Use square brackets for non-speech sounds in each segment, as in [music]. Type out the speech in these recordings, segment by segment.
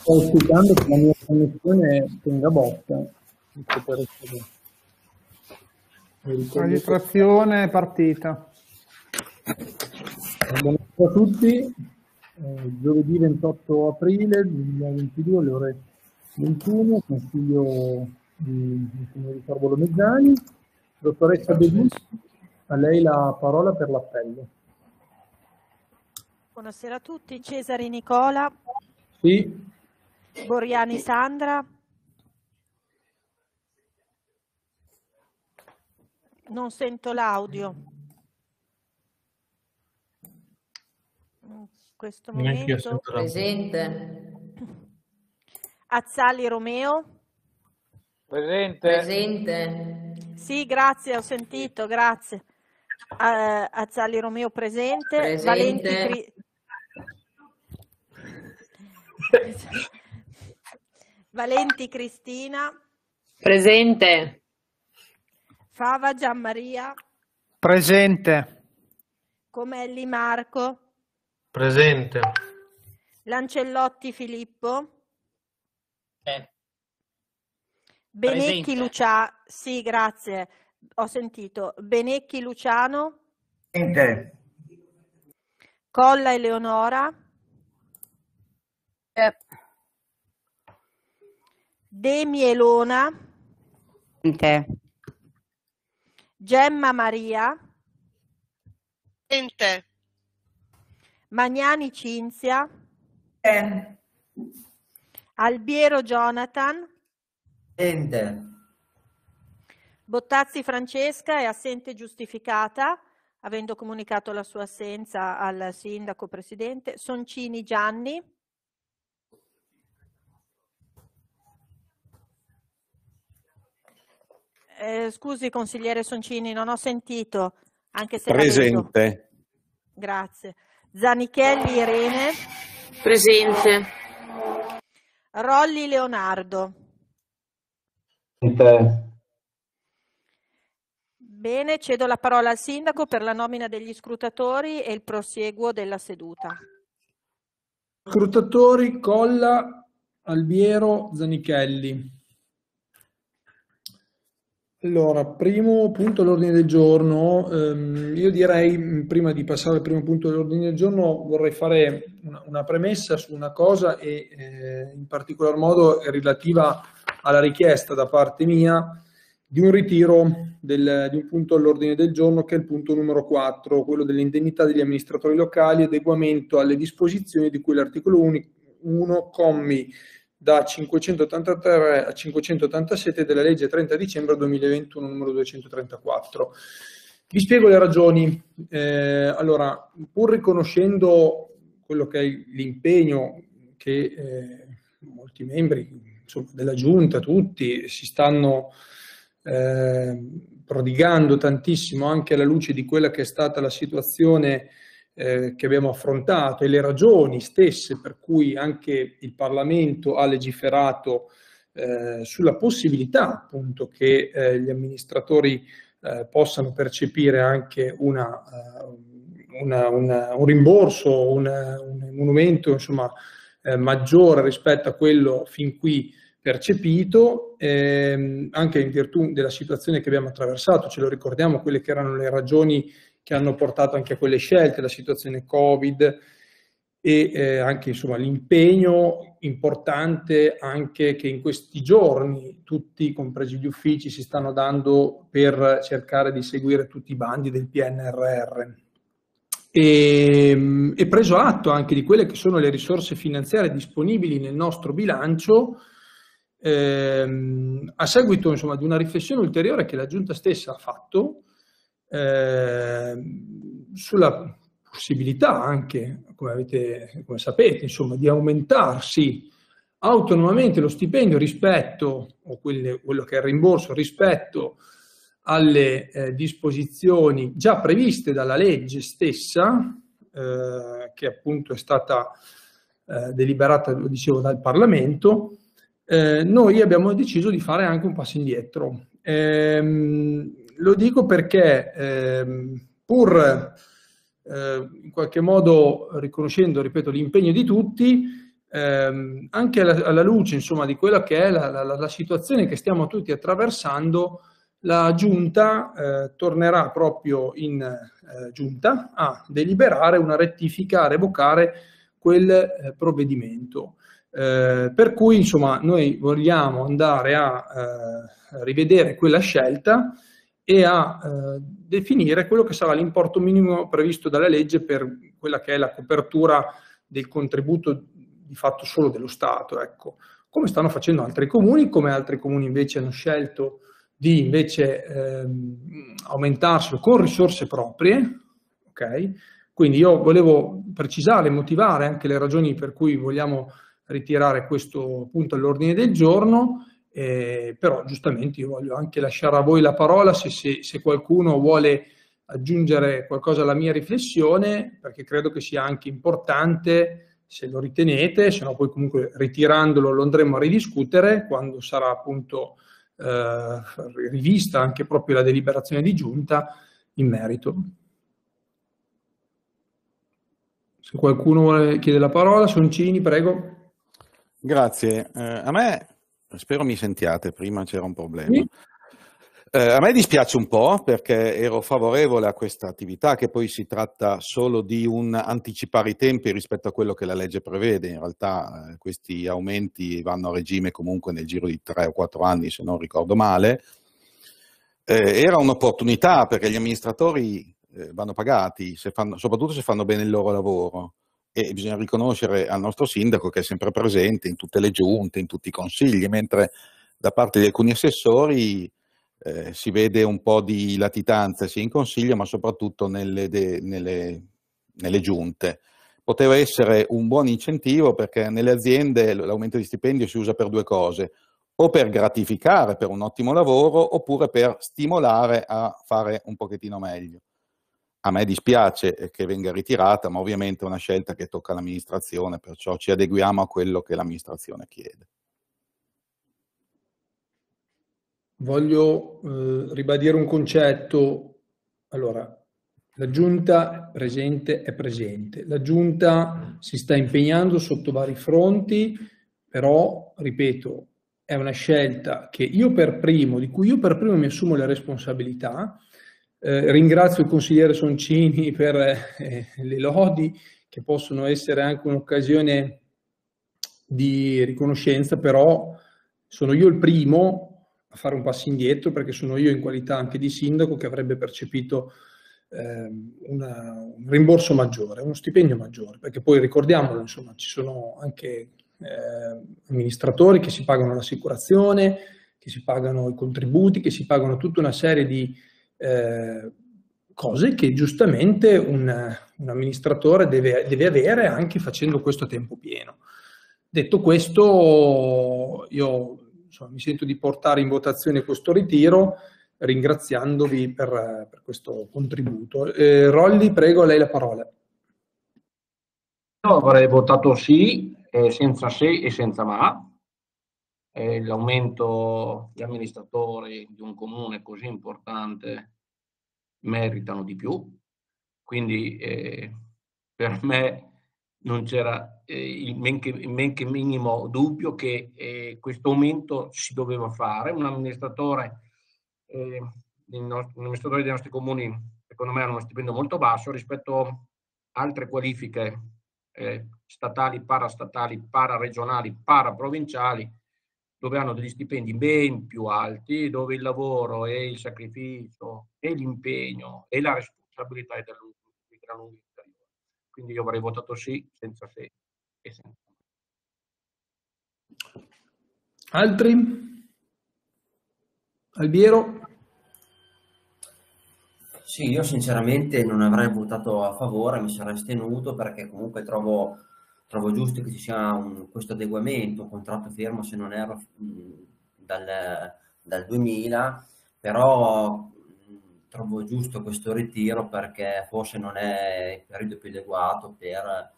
Sto aspettando che la mia connessione tenga botta. Registrazione è partita. Buonasera a tutti, eh, giovedì 28 aprile 2022 alle ore 21, consiglio di, Signor Bolognani. Dottoressa Bedus, a lei la parola per l'appello. Buonasera a tutti. Cesare Nicola. Sì. Boriani Sandra. Non sento l'audio. In questo momento. Presente. Azzali Romeo. Presente. Presente. Sì, grazie, ho sentito, grazie. Uh, Azzali Romeo presente. presente. Valenti, Cri... Valenti Cristina. Presente. Fava Gianmaria. Presente. Comelli Marco. Presente. Lancellotti Filippo. Presente. Benecchi Luciano, sì, grazie, ho sentito. Benecchi Luciano? Presente. Colla Eleonora? Eh. De Mielona? Presente. Gemma Maria? Presente. Magnani Cinzia? Eh. Albiero Jonathan? Assente. Bottazzi Francesca è assente giustificata, avendo comunicato la sua assenza al Sindaco Presidente. Soncini Gianni. Eh, scusi consigliere Soncini, non ho sentito, anche se... Presente. Grazie. Zanichelli Irene. Presente. Rolli Leonardo. Bene, cedo la parola al Sindaco per la nomina degli scrutatori e il prosieguo della seduta. Scrutatori Colla, Albiero, Zanichelli. Allora, primo punto all'ordine del giorno, ehm, io direi, prima di passare al primo punto dell'ordine del giorno, vorrei fare una, premessa su una cosa e eh, in particolar modo è relativa a alla richiesta da parte mia di un ritiro del, di un punto all'ordine del giorno che è il punto numero 4, quello dell'indennità degli amministratori locali, adeguamento alle disposizioni di cui l'articolo 1, commi da 583 a 587 della legge 30 dicembre 2021 numero 234. Vi spiego le ragioni. Eh, allora, pur riconoscendo quello che è l'impegno che eh, molti membri, della giunta, tutti si stanno eh, prodigando tantissimo anche alla luce di quella che è stata la situazione eh, che abbiamo affrontato e le ragioni stesse per cui anche il Parlamento ha legiferato eh, sulla possibilità appunto che eh, gli amministratori eh, possano percepire anche una, eh, una, una, un rimborso, un, un monumento insomma, maggiore rispetto a quello fin qui percepito, ehm, anche in virtù della situazione che abbiamo attraversato, ce lo ricordiamo quelle che erano le ragioni che hanno portato anche a quelle scelte, la situazione Covid e eh, anche insomma, l'impegno importante anche che in questi giorni tutti, compresi gli uffici, si stanno dando per cercare di seguire tutti i bandi del PNRR. E, ehm, e preso atto anche di quelle che sono le risorse finanziarie disponibili nel nostro bilancio, ehm, a seguito insomma, di una riflessione ulteriore che la Giunta stessa ha fatto ehm, sulla possibilità anche, come, avete, come sapete, insomma, di aumentarsi autonomamente lo stipendio rispetto, o quelle, quello che è il rimborso rispetto alle eh, disposizioni già previste dalla legge stessa, eh, che appunto è stata eh, deliberata, lo dicevo, dal Parlamento, eh, noi abbiamo deciso di fare anche un passo indietro. Ehm, lo dico perché ehm, pur eh, in qualche modo riconoscendo, ripeto, l'impegno di tutti, ehm, anche alla, alla luce insomma, di quella che è la, la, la, situazione che stiamo tutti attraversando, la Giunta eh, tornerà proprio in eh, Giunta a deliberare una rettifica, a revocare quel eh, provvedimento. Eh, per cui, insomma, noi vogliamo andare a eh, rivedere quella scelta e a eh, definire quello che sarà l'importo minimo previsto dalla legge per quella che è la copertura del contributo di fatto solo dello Stato, ecco. come stanno facendo altri comuni, come altri comuni invece hanno scelto di invece ehm, aumentarselo con risorse proprie, okay? quindi io volevo precisare, motivare anche le ragioni per cui vogliamo ritirare questo punto all'ordine del giorno, eh, però giustamente io voglio anche lasciare a voi la parola se, se, se qualcuno vuole aggiungere qualcosa alla mia riflessione, perché credo che sia anche importante se lo ritenete, se no poi comunque ritirandolo lo andremo a ridiscutere quando sarà appunto eh, rivista anche proprio la deliberazione di giunta in merito. Se qualcuno vuole chiedere la parola, Soncini, prego. Grazie. Eh, a me, spero mi sentiate, prima c'era un problema. Sì. Eh, a me dispiace un po' perché ero favorevole a questa attività che poi si tratta solo di un anticipare i tempi rispetto a quello che la legge prevede. In realtà eh, questi aumenti vanno a regime comunque nel giro di tre o quattro anni, se non ricordo male. Eh, era un'opportunità perché gli amministratori eh, vanno pagati, se fanno, soprattutto se fanno bene il loro lavoro e bisogna riconoscere al nostro sindaco che è sempre presente in tutte le giunte, in tutti i consigli, mentre da parte di alcuni assessori eh, si vede un po' di latitanza sia in consiglio ma soprattutto nelle, de, nelle, nelle giunte. Poteva essere un buon incentivo perché nelle aziende l'aumento di stipendio si usa per due cose, o per gratificare per un ottimo lavoro oppure per stimolare a fare un pochettino meglio. A me dispiace eh, che venga ritirata, ma ovviamente è una scelta che tocca all'amministrazione, perciò ci adeguiamo a quello che l'amministrazione chiede. Voglio eh, ribadire un concetto. Allora, la giunta presente è presente. La giunta si sta impegnando sotto vari fronti, però, ripeto, è una scelta che io per primo, di cui io per primo mi assumo le responsabilità, eh, ringrazio il consigliere Soncini per eh, le lodi, che possono essere anche un'occasione di riconoscenza, però sono io il primo a fare un passo indietro, perché sono io in qualità anche di sindaco che avrebbe percepito eh, una, un rimborso maggiore, uno stipendio maggiore, perché poi ricordiamolo, insomma, ci sono anche eh, amministratori che si pagano l'assicurazione, che si pagano i contributi, che si pagano tutta una serie di eh, cose che giustamente un, un amministratore deve, deve, avere anche facendo questo a tempo pieno. Detto questo, io insomma, mi sento di portare in votazione questo ritiro ringraziandovi per, per questo contributo. Eh, Rolli, prego, a lei la parola. Io avrei votato sì, eh, senza se e senza ma. Eh, l'aumento di amministratori di un comune così importante meritano di più, quindi eh, per me non c'era eh, il men che, men che, minimo dubbio che eh, questo aumento si doveva fare. Un amministratore, eh, nostro, un amministratore dei nostri comuni, secondo me, ha uno stipendio molto basso rispetto a altre qualifiche eh, statali, parastatali, pararegionali, paraprovinciali dove hanno degli stipendi ben più alti, dove il lavoro e il sacrificio e l'impegno e la responsabilità è di gran lunga inferiore. Quindi io avrei votato sì senza se e senza. Altri? Albiero? Sì, io sinceramente non avrei votato a favore, mi sarei stenuto perché comunque trovo trovo giusto che ci sia un, questo adeguamento, un contratto fermo se non erro mm, dal, dal 2000, però mm, trovo giusto questo ritiro perché forse non è il periodo più adeguato per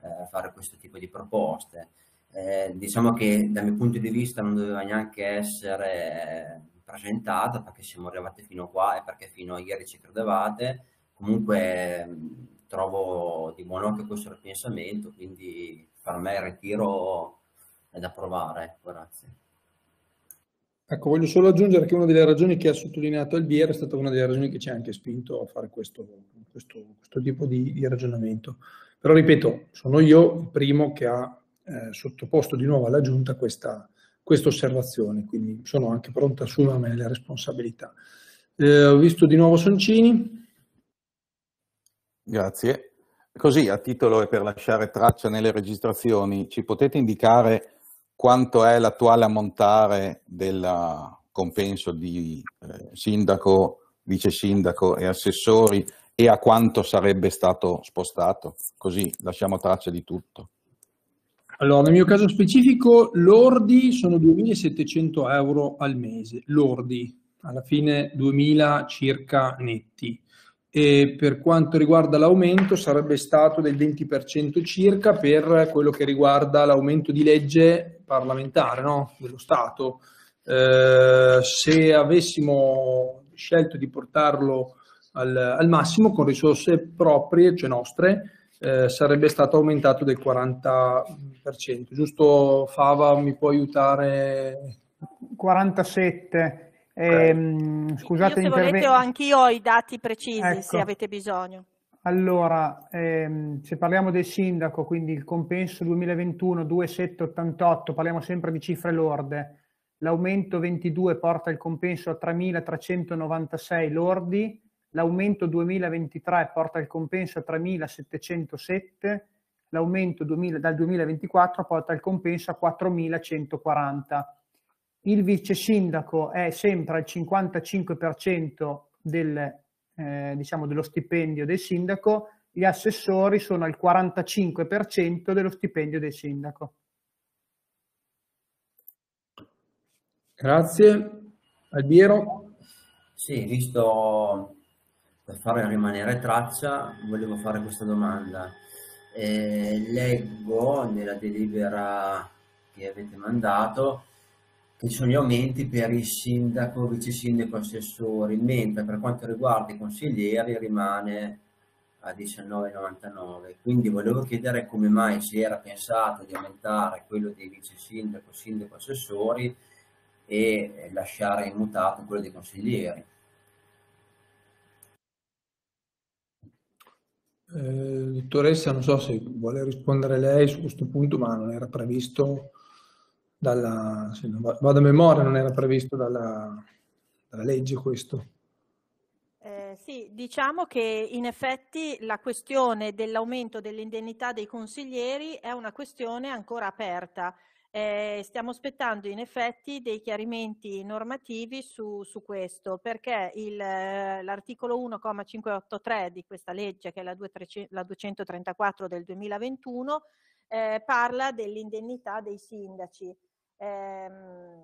eh, fare questo tipo di proposte. Eh, diciamo che dal mio punto di vista non doveva neanche essere presentata perché siamo arrivati fino a qua e perché fino a ieri ci credevate. Comunque mm, trovo di buono anche questo ripensamento, quindi per me il ritiro è da provare. Ecco, grazie. Ecco, voglio solo aggiungere che una delle ragioni che ha sottolineato Albiere è stata una delle ragioni che ci ha anche spinto a fare questo, questo, questo tipo di, di, ragionamento. Però ripeto, sono io il primo che ha eh, sottoposto di nuovo alla Giunta questa, questa osservazione, quindi sono anche pronto a assumermi le responsabilità. Eh, ho visto di nuovo Soncini. Grazie. Così, a titolo e per lasciare traccia nelle registrazioni, ci potete indicare quanto è l'attuale ammontare del eh, compenso di eh, sindaco, vice sindaco e assessori e a quanto sarebbe stato spostato? Così lasciamo traccia di tutto. Allora, nel mio caso specifico, lordi sono 2.700 euro al mese, lordi, alla fine 2.000 circa netti e per quanto riguarda l'aumento sarebbe stato del 20% circa per quello che riguarda l'aumento di legge parlamentare no? dello Stato. Eh, se avessimo scelto di portarlo al, al, massimo con risorse proprie, cioè nostre, eh, sarebbe stato aumentato del 40%. Giusto Fava, mi può aiutare? 47. Eh, scusate io, se volete ho anch'io i dati precisi ecco. se avete bisogno. Allora, ehm, se parliamo del sindaco, quindi il compenso 2021 2788, parliamo sempre di cifre lorde, l'aumento 22 porta il compenso a 3396 lordi, l'aumento 2023 porta il compenso a 3707, l'aumento dal 2024 porta il compenso a 4140 il vice sindaco è sempre al 55% del, eh, diciamo dello stipendio del sindaco, gli assessori sono al 45% dello stipendio del sindaco. Grazie. Albiero? Sì, visto per fare rimanere traccia, volevo fare questa domanda. Eh, leggo nella delibera che avete mandato ci sono gli aumenti per il sindaco, vice sindaco, assessori, mentre per quanto riguarda i consiglieri rimane a 19,99. Quindi volevo chiedere come mai si era pensato di aumentare quello dei vice sindaco, sindaco, assessori e lasciare immutato quello dei consiglieri. Eh, dottoressa, non so se vuole rispondere lei su questo punto, ma non era previsto dalla, se non vado a memoria, non era previsto dalla, dalla legge questo. Eh, sì, diciamo che in effetti la questione dell'aumento dell'indennità dei consiglieri è una questione ancora aperta. Eh, stiamo aspettando in effetti dei chiarimenti normativi su, su questo perché eh, l'articolo 1,583 di questa legge che è la, 23, la 234 del 2021 eh, parla dell'indennità dei sindaci Ehm,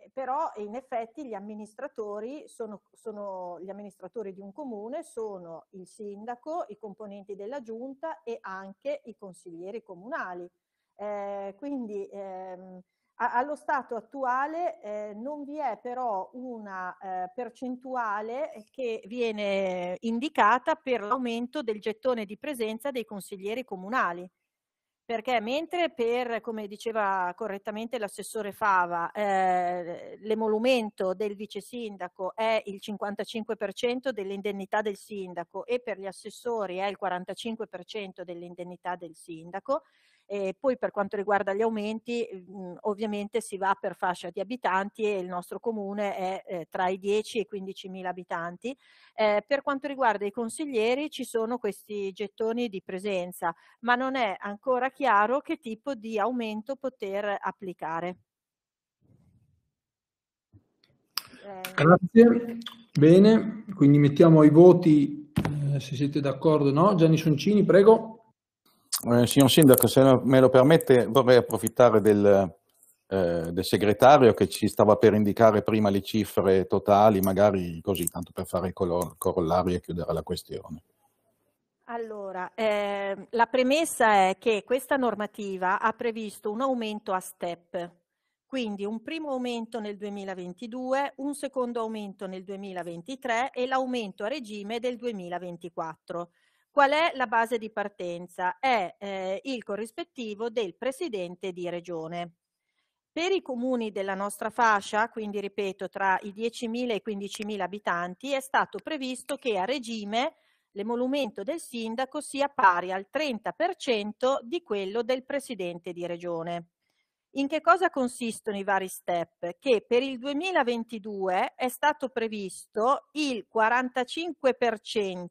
eh, però in effetti gli amministratori, sono, sono gli amministratori di un comune sono il sindaco, i componenti della giunta e anche i consiglieri comunali. Eh, quindi ehm, allo stato attuale eh, non vi è però una eh, percentuale che viene indicata per l'aumento del gettone di presenza dei consiglieri comunali perché mentre per, come diceva correttamente l'assessore Fava, eh, l'emolumento del vice sindaco è il 55% dell'indennità del sindaco e per gli assessori è il 45% dell'indennità del sindaco, e poi per quanto riguarda gli aumenti, mh, mhmm, ovviamente si va per fascia di abitanti e il nostro comune è eh, tra i 10 e i 15 mila abitanti. Eh, per quanto riguarda i consiglieri ci sono questi gettoni di presenza, ma non è ancora chiaro che tipo di aumento poter applicare. Eh, Grazie, bene, quindi mettiamo ai voti, eh, se siete d'accordo, no? Gianni Soncini, prego. Eh, signor Sindaco, se me lo permette vorrei approfittare del, eh, del, segretario che ci stava per indicare prima le cifre totali, magari così, tanto per fare il corollario e chiudere la questione. Allora, eh, la premessa è che questa normativa ha previsto un aumento a step, quindi un primo aumento nel 2022, un secondo aumento nel 2023 e l'aumento a regime del 2024. Qual è la base di partenza? È eh, il corrispettivo del presidente di regione. Per i comuni della nostra fascia, quindi ripeto tra i 10.000 e i 15.000 abitanti, è stato previsto che a regime l'emolumento del sindaco sia pari al 30% di quello del presidente di regione. In che cosa consistono i vari step? Che per il 2022 è stato previsto il 45%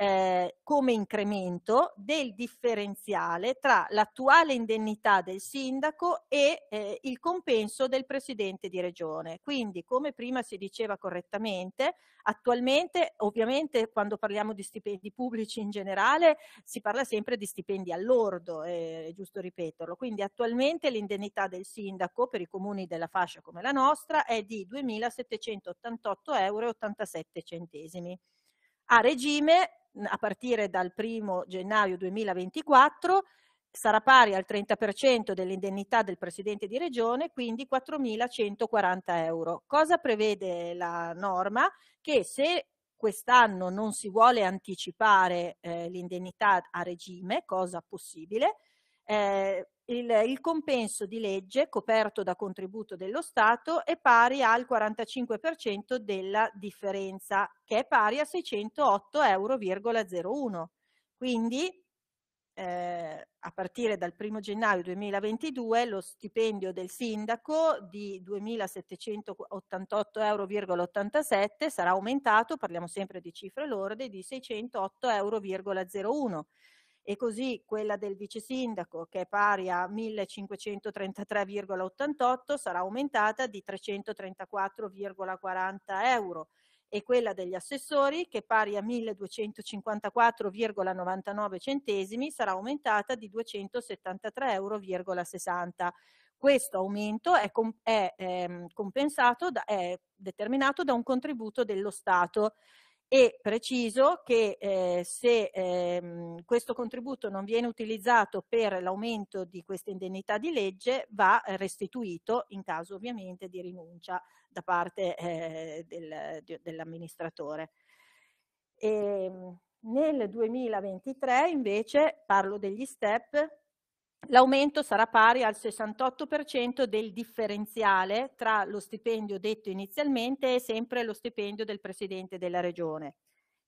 eh, come incremento del differenziale tra l'attuale indennità del sindaco e eh, il compenso del presidente di regione. Quindi, come prima si diceva correttamente, attualmente ovviamente quando parliamo di stipendi pubblici in generale si parla sempre di stipendi all'ordo, eh, è giusto ripeterlo. Quindi attualmente l'indennità del sindaco per i comuni della fascia come la nostra è di 2.788,87 euro. A regime a partire dal 1 gennaio 2024 sarà pari al 30% dell'indennità del Presidente di Regione, quindi 4.140 euro. Cosa prevede la norma? Che se quest'anno non si vuole anticipare eh, l'indennità a regime, cosa possibile, eh, il, il, compenso di legge coperto da contributo dello Stato è pari al 45% della differenza, che è pari a 608,01 euro. Quindi eh, a partire dal 1 gennaio 2022 lo stipendio del sindaco di 2.788,87 euro sarà aumentato, parliamo sempre di cifre lorde, di 608,01 euro e così quella del vice sindaco che è pari a 1533,88 sarà aumentata di 334,40 euro e quella degli assessori che è pari a 1254,99 centesimi sarà aumentata di 273,60 euro. Questo aumento è, è, è, ehm, è determinato da un contributo dello Stato e preciso che eh, se ehm, questo contributo non viene utilizzato per l'aumento di questa indennità di legge va restituito in caso ovviamente di rinuncia da parte eh, del, de, dell'amministratore. Ehm, nel 2023 invece parlo degli STEP L'aumento sarà pari al 68% del differenziale tra lo stipendio detto inizialmente e sempre lo stipendio del Presidente della Regione.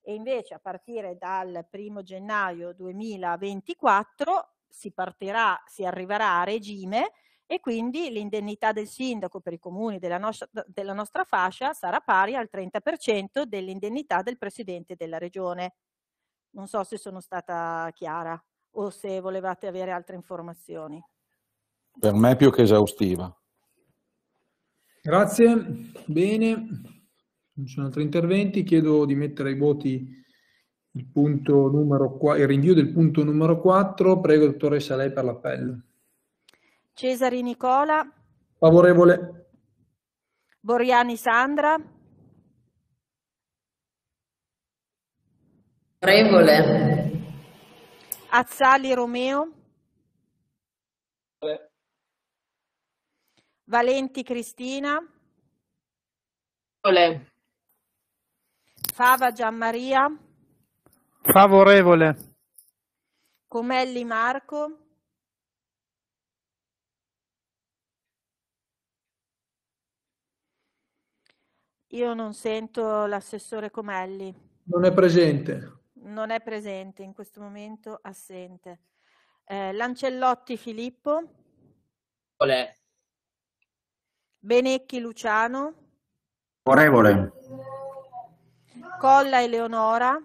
E invece a partire dal 1 gennaio 2024 si partirà, si arriverà a regime e quindi l'indennità del sindaco per i comuni della nostra, della nostra fascia sarà pari al 30% dell'indennità del Presidente della Regione. Non so se sono stata chiara o se volevate avere altre informazioni. Per me più che esaustiva. Grazie, bene, non ci sono altri interventi, chiedo di mettere ai voti il, numero, il rinvio del punto numero 4, prego dottoressa lei per l'appello. Cesari Nicola. Favorevole. Boriani Sandra. Favorevole. Azzali Romeo. Eh. Valenti Cristina. Olè. Fava Gianmaria. Favorevole. Comelli Marco. Io non sento l'assessore Comelli. Non è presente non è presente, in questo momento assente. Eh, Lancellotti Filippo. Olè. Benecchi Luciano. Favorevole. Colla Eleonora.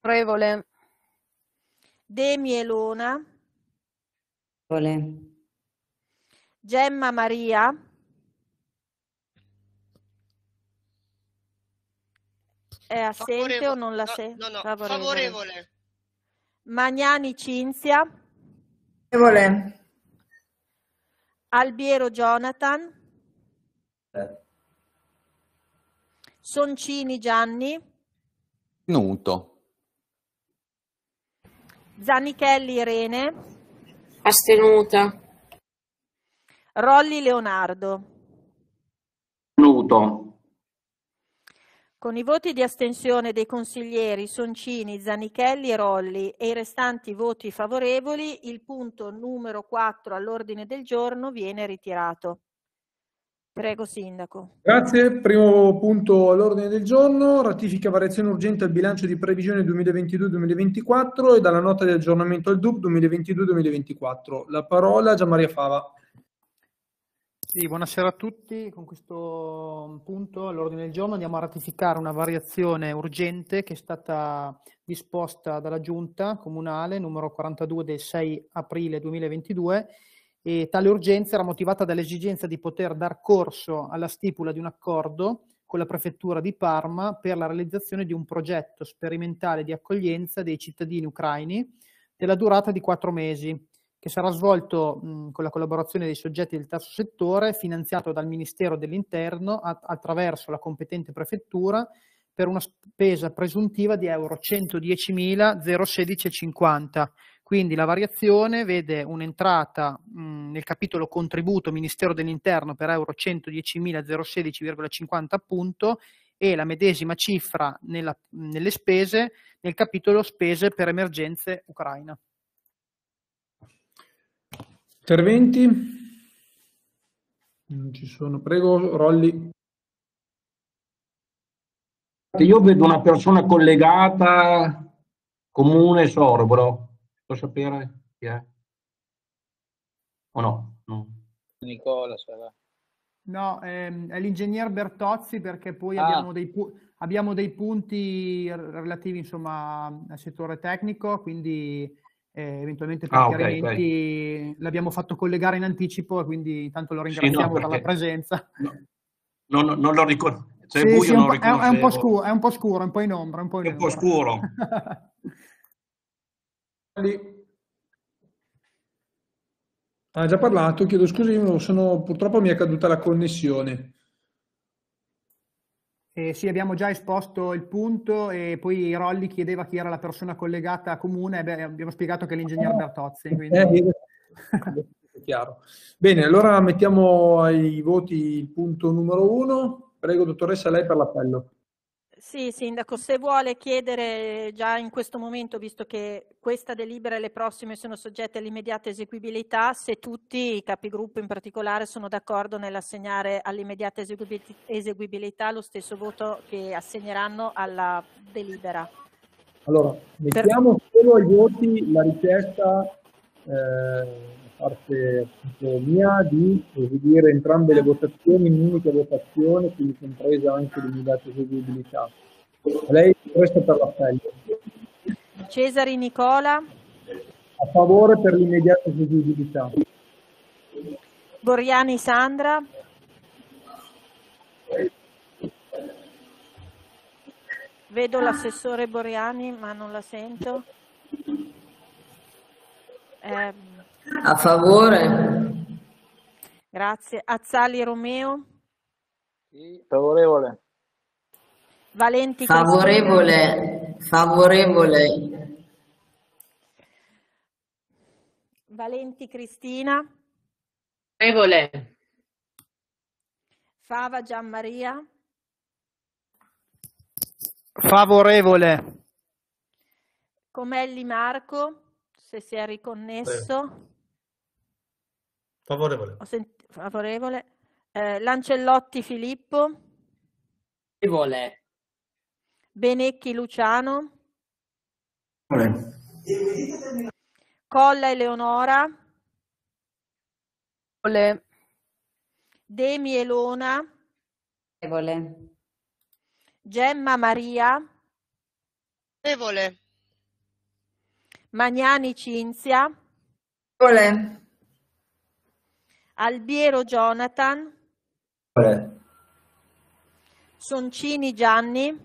Favorevole. Demi Elona. Favorevole. Gemma Maria. È assente Favorevole. o non la sente? No, no, no. favorevole. Magnani Cinzia. Favorevole. Albiero Jonathan. Eh. Soncini Gianni. Nuto. Zanichelli Irene. Astenuta. Rolli Leonardo. Nuto. Con i voti di astensione dei consiglieri Soncini, Zanichelli e Rolli e i restanti voti favorevoli, il punto numero 4 all'ordine del giorno viene ritirato. Prego Sindaco. Grazie. Primo punto all'ordine del giorno. Ratifica variazione urgente al bilancio di previsione 2022-2024 e dalla nota di aggiornamento al DUP 2022-2024. La parola a Gian Maria Fava. Sì, buonasera a tutti. Con questo mm, punto all'ordine del giorno andiamo a ratificare una variazione urgente che è stata disposta dalla Giunta Comunale numero 42 del 6 aprile 2022 e tale urgenza era motivata dall'esigenza di poter dar corso alla stipula di un accordo con la Prefettura di Parma per la realizzazione di un progetto sperimentale di accoglienza dei cittadini ucraini della durata di quattro mesi che sarà svolto mh, con la collaborazione dei soggetti del terzo settore, finanziato dal Ministero dell'Interno a, attraverso la competente prefettura per una spesa presuntiva di euro 110.016,50. Quindi la variazione vede un'entrata mh, nel capitolo contributo Ministero dell'Interno per euro 110.016,50 appunto e la medesima cifra nella, nelle spese nel capitolo spese per emergenze ucraina. Interventi? Non ci sono. Prego, Rolli. Io vedo una persona collegata, comune Sorbro. Posso sapere chi è? O no? no. Nicola sarà. No, ehm, è l'ingegner Bertozzi perché poi ah. abbiamo, dei abbiamo, dei punti relativi insomma al settore tecnico, quindi eh, eventualmente per ah, chiarimenti okay, l'abbiamo fatto collegare in anticipo, quindi intanto lo ringraziamo sì, no, per la presenza. No, no, no non lo ricordo. Cioè, sì, sì, non è, un è, un po' scuro, è un po' in ombra. Un po', in è un po scuro. [laughs] ha già parlato, chiedo scusa, sono, purtroppo mi è caduta la connessione. Eh, sì, abbiamo già esposto il punto e poi Rolli chiedeva chi era la persona collegata a comune eh, beh, abbiamo spiegato che è l'ingegner eh, Bertozzi. Eh, quindi... chiaro. Bene, allora mettiamo ai voti il punto numero uno. Prego, dottoressa, lei per l'appello. Sì, Sindaco, se vuole chiedere già in questo momento, visto che questa delibera e le prossime sono soggette all'immediata eseguibilità, se tutti i capigruppo in particolare sono d'accordo nell'assegnare all'immediata eseguibilità lo stesso voto che assegneranno alla delibera. Allora, mettiamo per... solo ai voti la richiesta eh, parte mia di eseguire entrambe le votazioni in un'unica votazione, quindi compresa anche l'immediata eseguibilità. Lei resta per l'appello. Cesari Nicola. A favore per l'immediata eseguibilità. Boriani Sandra. Vedo l'assessore Boriani ma non la sento. Eh, a favore. Grazie. Azzali Romeo. Sì, favorevole. Valenti. Favorevole. Favorevole. Valenti Cristina. Favorevole. Fava Gianmaria. Favorevole. Comelli Marco, se si è riconnesso. Favorevole. favorevole. Eh, Lancellotti Filippo. Favorevole. Benecchi Luciano. Favorevole. Colla Eleonora. Favorevole. Demi Elona. Favorevole. Gemma Maria. Favorevole. Magnani Cinzia. Favorevole. Albiero Jonathan, Pre. Soncini Gianni,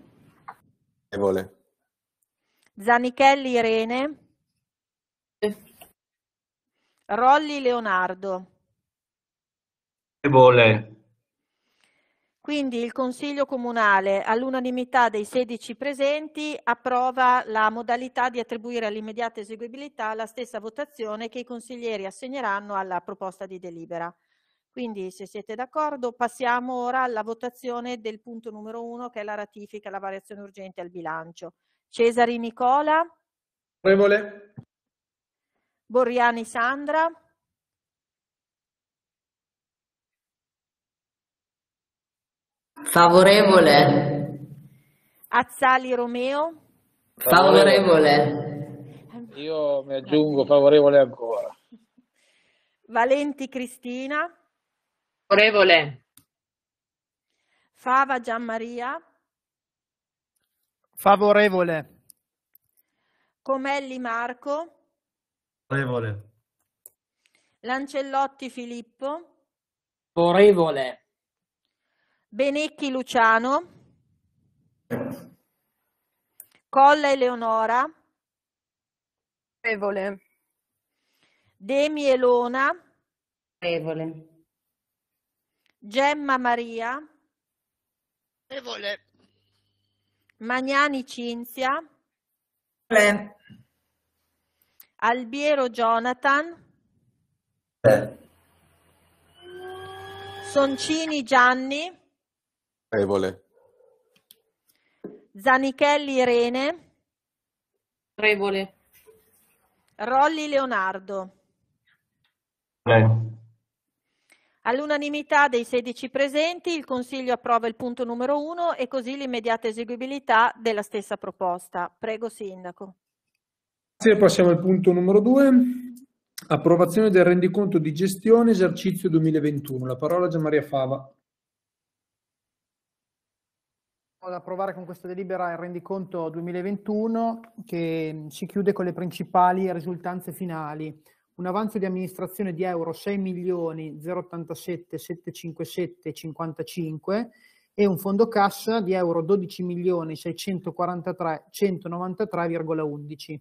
Evole. Zanichelli Irene, Rolli Leonardo, Evole. Quindi il Consiglio Comunale, all'unanimità dei 16 presenti, approva la modalità di attribuire all'immediata eseguibilità la stessa votazione che i consiglieri assegneranno alla proposta di delibera. Quindi, se siete d'accordo, passiamo ora alla votazione del punto numero 1, che è la ratifica, la variazione urgente al bilancio. Cesari Nicola. Onorevole. Borriani Sandra. Favorevole. Azzali Romeo. Favorevole. Io mi aggiungo favorevole ancora. Valenti Cristina. Favorevole. Fava Gianmaria. Favorevole. Comelli Marco. Favorevole. Lancellotti Filippo. Favorevole. Benecchi Luciano, Colla Eleonora, Favorevole. Demi Elona, Favorevole. Gemma Maria, Favorevole. Magnani Cinzia, Favorevole. Albiero Jonathan, Favorevole. Soncini Gianni, Favorevole. Zanichelli Irene. Favorevole. Rolli Leonardo. Favorevole. Eh. All'unanimità dei 16 presenti il Consiglio approva il punto numero 1 e così l'immediata eseguibilità della stessa proposta. Prego Sindaco. Grazie, passiamo al punto numero 2. Approvazione del rendiconto di gestione esercizio 2021. La parola a Gian Fava ad approvare con questa delibera il rendiconto 2021 che mm, si chiude con le principali risultanze finali. Un avanzo di amministrazione di euro 6 milioni 087 757 55 e un fondo cassa di euro 12 milioni 643 193,11.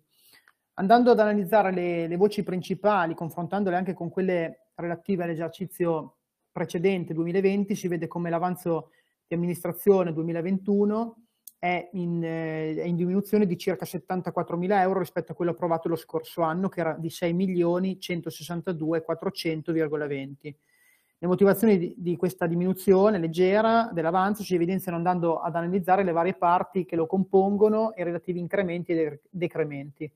Andando ad analizzare le, le voci principali, confrontandole anche con quelle relative all'esercizio precedente 2020, si vede come l'avanzo di amministrazione 2021 è in, eh, è in, diminuzione di circa 74 mila euro rispetto a quello approvato lo scorso anno, che era di 6 milioni 162 400,20. Le motivazioni di, di questa diminuzione leggera dell'avanzo si evidenziano andando ad analizzare le varie parti che lo compongono e i relativi incrementi e decrementi.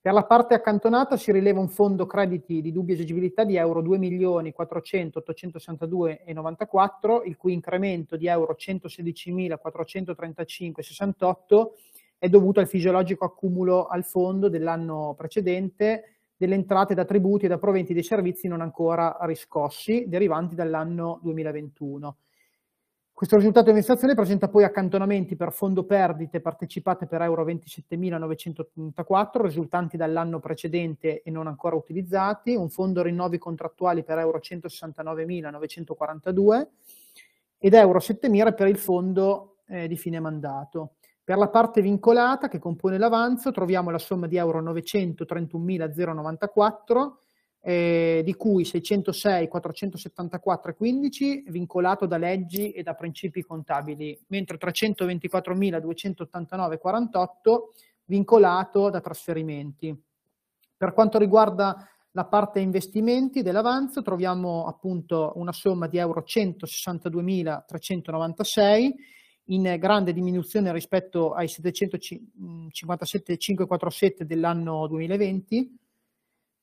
Per la parte accantonata si rileva un fondo crediti di dubbia esigibilità di euro 2.462.94, il cui incremento di euro 116.435,68 è dovuto al fisiologico accumulo al fondo dell'anno precedente delle entrate da tributi e da proventi dei servizi non ancora riscossi derivanti dall'anno 2021. Questo risultato di amministrazione presenta poi accantonamenti per fondo perdite partecipate per euro 27.984 risultanti dall'anno precedente e non ancora utilizzati, un fondo rinnovi contrattuali per euro 169.942 ed euro 7.000 per il fondo eh, di fine mandato. Per la parte vincolata che compone l'avanzo troviamo la somma di euro 931.094 eh, di cui 606, 474 e 15 vincolato da leggi e da principi contabili, mentre 324.289 48 vincolato da trasferimenti. Per quanto riguarda la parte investimenti dell'avanzo troviamo appunto una somma di euro 162.396 in grande diminuzione rispetto ai 757.547 dell'anno 2020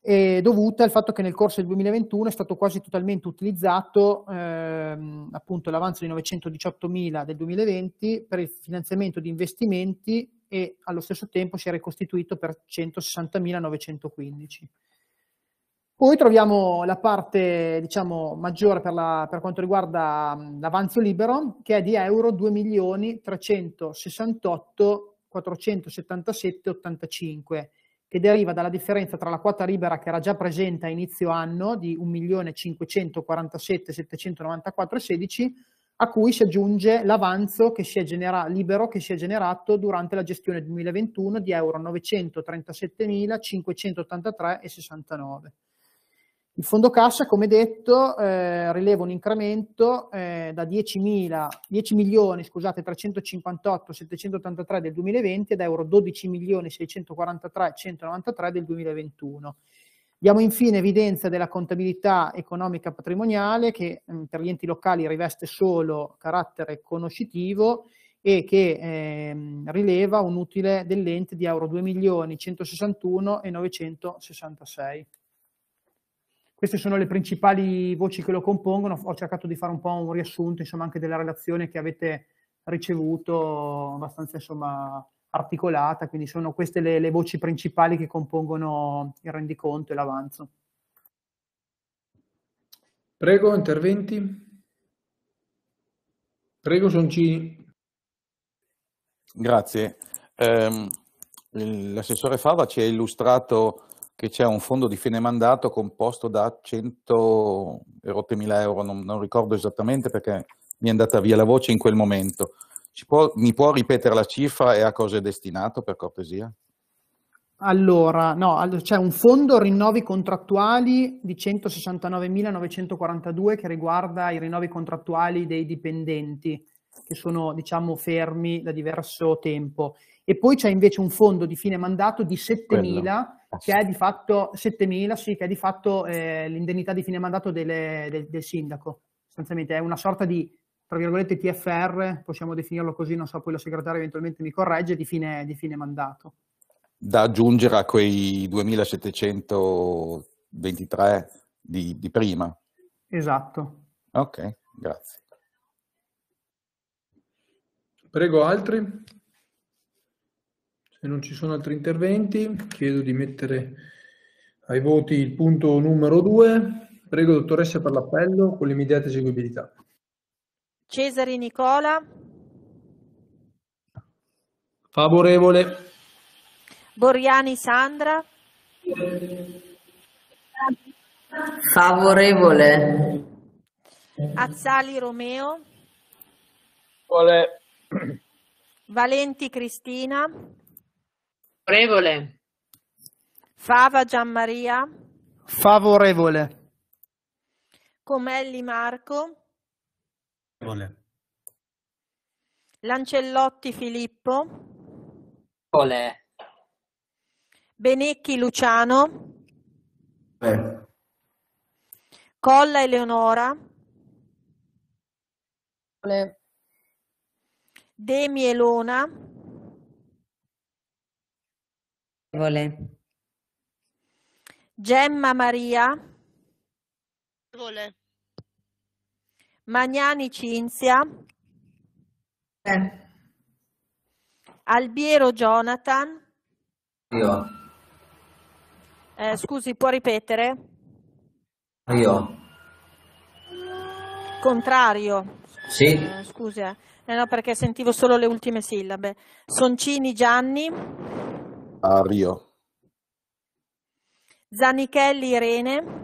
eh, dovuta al fatto che nel corso del 2021 è stato quasi totalmente utilizzato ehm, appunto l'avanzo di 918.000 del 2020 per il finanziamento di investimenti e allo stesso tempo si è ricostituito per 160.915. Poi troviamo la parte diciamo, maggiore per, la, per quanto riguarda l'avanzo libero che è di euro 2.368.477,85 che deriva dalla differenza tra la quota libera che era già presente a inizio anno di 1.547.794,16 a cui si aggiunge l'avanzo che si è genera- libero che si è generato durante la gestione 2021 di euro 937.583,69. Il fondo cassa, come detto, eh, rileva un incremento eh, da 10.000, 10 milioni, scusate, 358, 783 del 2020 ad euro 12 milioni 643, 193 del 2021. Diamo infine evidenza della contabilità economica patrimoniale che mh, mm, per gli enti locali riveste solo carattere conoscitivo e che ehm, rileva un utile dell'ente di euro 2 milioni 161 e 966. Queste sono le principali voci che lo compongono, ho cercato di fare un po' un riassunto insomma, anche della relazione che avete ricevuto, abbastanza insomma, articolata, quindi sono queste le, le voci principali che compongono il rendiconto e l'avanzo. Prego, interventi. Prego, Soncini. Grazie. Um, L'assessore Fava ci ha illustrato che c'è un fondo di fine mandato composto da 100 mila euro, non, non, ricordo esattamente perché mi è andata via la voce in quel momento. Può, mi può ripetere la cifra e a cosa è destinato per cortesia? Allora, no, c'è un fondo rinnovi contrattuali di 169.942 che riguarda i rinnovi contrattuali dei dipendenti che sono, diciamo, fermi da diverso tempo e poi c'è invece un fondo di fine mandato di 7.000 ah, che è di fatto 7.000, sì, che è di fatto eh, l'indennità di fine mandato delle, del, del, sindaco. Sostanzialmente è una sorta di, tra virgolette, TFR, possiamo definirlo così, non so, poi la segretaria eventualmente mi corregge, di fine, di fine mandato. Da aggiungere a quei 2.723 di, di prima. Esatto. Ok, grazie. Prego altri. Se non ci sono altri interventi, chiedo di mettere ai voti il punto numero 2. Prego, dottoressa, per l'appello con l'immediata eseguibilità. Cesare Nicola. Favorevole. Boriani Sandra. Favorevole. Azzali Romeo. Vole. Valenti Cristina. Favorevole. Fava Gianmaria. Favorevole. Comelli Marco. Favorevole. Lancellotti Filippo. Favorevole. Benecchi Luciano. Favorevole. Colla Eleonora. Favorevole. Demi Elona. Favorevole. Gemma Maria. Favorevole. Magnani Cinzia. Eh. Albiero Jonathan. Io. Eh, scusi, può ripetere? Io. Contrario. Sì. Eh, scusi, eh, eh no, perché sentivo solo le ultime sillabe. Soncini Gianni a Zanichelli Irene.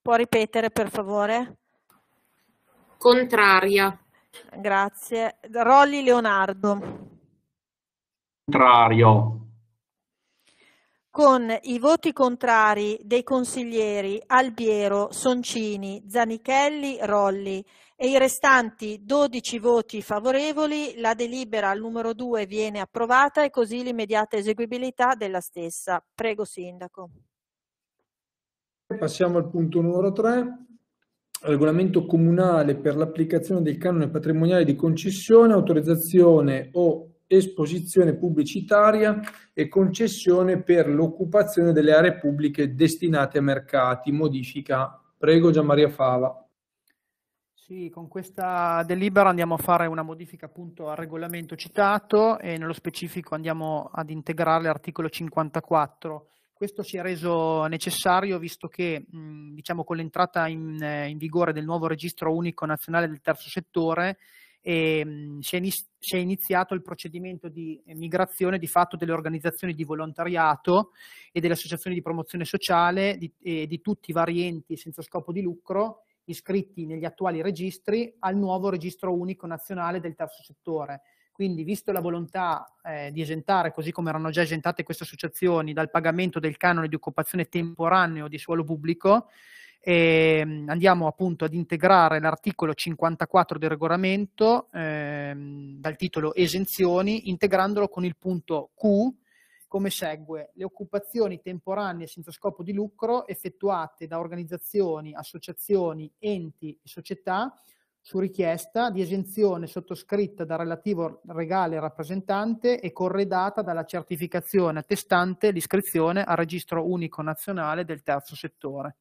Può ripetere per favore? Contraria. Grazie. Rolli Leonardo. Contrario. Con i voti contrari dei consiglieri Albiero, Soncini, Zanichelli, Rolli e i restanti 12 voti favorevoli, la delibera al numero 2 viene approvata e così l'immediata eseguibilità della stessa. Prego Sindaco. Passiamo al punto numero 3, regolamento comunale per l'applicazione del canone patrimoniale di concessione, autorizzazione o esposizione pubblicitaria e concessione per l'occupazione delle aree pubbliche destinate a mercati. Modifica. Prego Gianmaria Fava. Sì, con questa delibera andiamo a fare una modifica appunto al regolamento citato e nello specifico andiamo ad integrare l'articolo 54. Questo si è reso necessario visto che diciamo, con l'entrata in, eh, in, vigore del nuovo registro unico nazionale del terzo settore e, si, è iniziato il procedimento di migrazione di fatto delle organizzazioni di volontariato e delle associazioni di promozione sociale di, di tutti i vari enti senza scopo di lucro iscritti negli attuali registri al nuovo registro unico nazionale del terzo settore. Quindi, visto la volontà eh, di esentare, così come erano già esentate queste associazioni, dal pagamento del canone di occupazione temporaneo di suolo pubblico, eh, andiamo appunto ad integrare l'articolo 54 del regolamento eh, dal titolo Esenzioni, integrandolo con il punto Q come segue le occupazioni temporanee senza scopo di lucro effettuate da organizzazioni, associazioni, enti e società su richiesta di esenzione sottoscritta dal relativo regale rappresentante e corredata dalla certificazione attestante l'iscrizione al registro unico nazionale del terzo settore.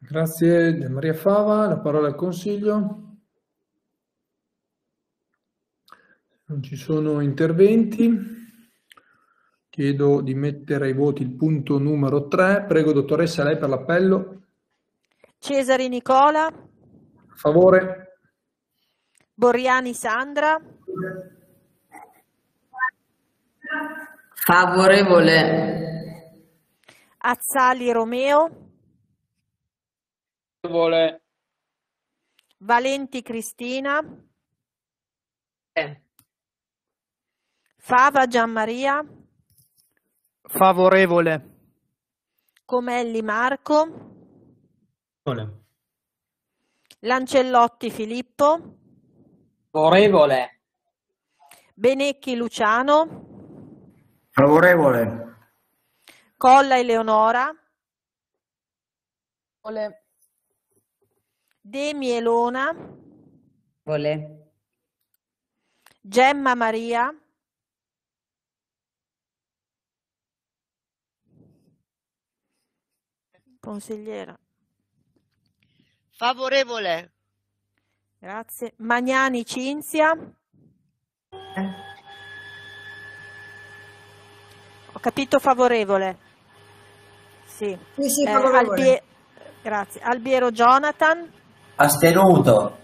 Grazie Maria Fava, la parola al Consiglio. Non ci sono interventi. Chiedo di mettere ai voti il punto numero 3. Prego, dottoressa, lei per l'appello. Cesari Nicola. A favore. Borriani Sandra. Favorevole. Azzali Romeo. Favorevole. Valenti Cristina. Eh. Fava Gianmaria. Favorevole. Comelli Marco. Favorevole. Lancellotti Filippo. Favorevole. Benecchi Luciano. Favorevole. Colla Eleonora. Favorevole. Demi Elona. Favorevole. Gemma Maria. Consigliera. Favorevole. Grazie. Magnani Cinzia. Ho capito favorevole. Sì. Sì, sì, eh, Albie... Grazie. Albiero Jonathan. Astenuto.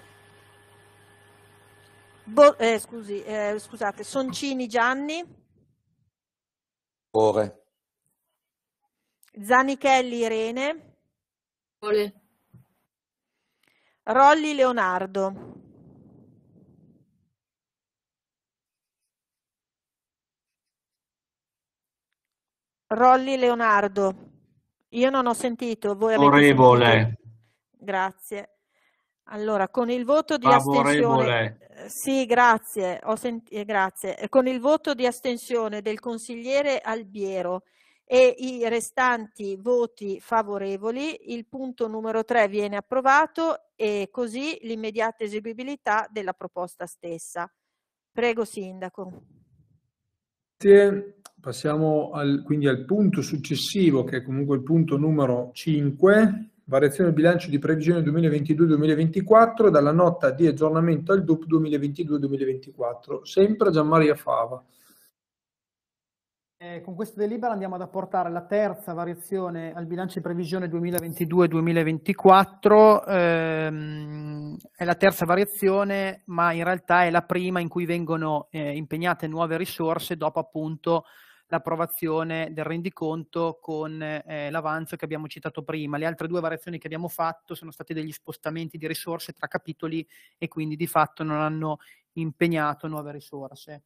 Bo... Eh, scusi, eh, scusate, Soncini Gianni. Ore. Zanichelli Irene. Ole. Rolli Leonardo. Rolli Leonardo. Io non ho sentito, voi avete Favorevole. Grazie. Allora, con il voto di Favorevole. astensione Sì, grazie. Sent... Eh, grazie. Con il voto di astensione del consigliere Albiero e i restanti voti favorevoli. Il punto numero 3 viene approvato e così l'immediata eseguibilità della proposta stessa. Prego Sindaco. Grazie. Passiamo al, quindi al punto successivo che è comunque il punto numero 5, variazione del bilancio di previsione 2022-2024 dalla nota di aggiornamento al DUP 2022-2024, sempre Gianmaria Fava. Eh, con questa delibera andiamo ad apportare la terza variazione al bilancio di previsione 2022-2024. Ehm, è la terza variazione, ma in realtà è la prima in cui vengono eh, impegnate nuove risorse dopo appunto l'approvazione del rendiconto con eh, l'avanzo che abbiamo citato prima. Le altre due variazioni che abbiamo fatto sono stati degli spostamenti di risorse tra capitoli e quindi di fatto non hanno impegnato nuove risorse.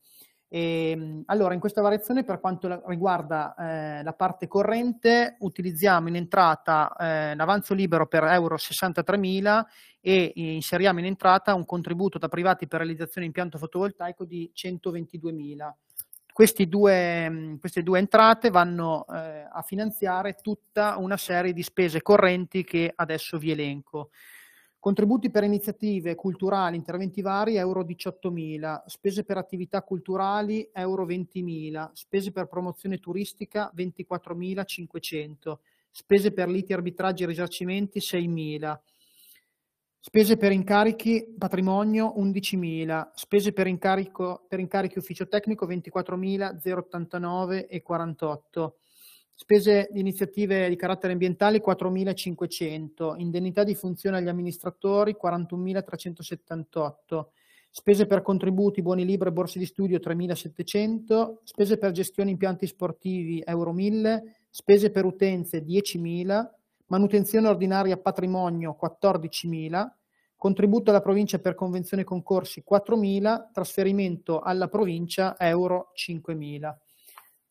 E, ehm, allora, in questa variazione per quanto riguarda eh, la parte corrente, utilizziamo in entrata eh, l'avanzo libero per euro 63.000 e inseriamo in entrata un contributo da privati per realizzazione di impianto fotovoltaico di 122.000. Questi due, queste due entrate vanno eh, a finanziare tutta una serie di spese correnti che adesso vi elenco. Contributi per iniziative culturali, interventi vari, euro 18.000, spese per attività culturali, euro 20.000, spese per promozione turistica 24.500, spese per liti, arbitraggi e risarcimenti 6.000, spese per incarichi patrimonio 11.000, spese per, incarico, per incarichi ufficio tecnico 24.089 e 48. Spese di iniziative di carattere ambientale 4.500, indennità di funzione agli amministratori 41.378, spese per contributi, buoni libri e borse di studio 3.700, spese per gestione impianti sportivi euro 1.000, spese per utenze 10.000, manutenzione ordinaria patrimonio 14.000, contributo alla provincia per convenzione e concorsi 4.000, trasferimento alla provincia euro 5.000.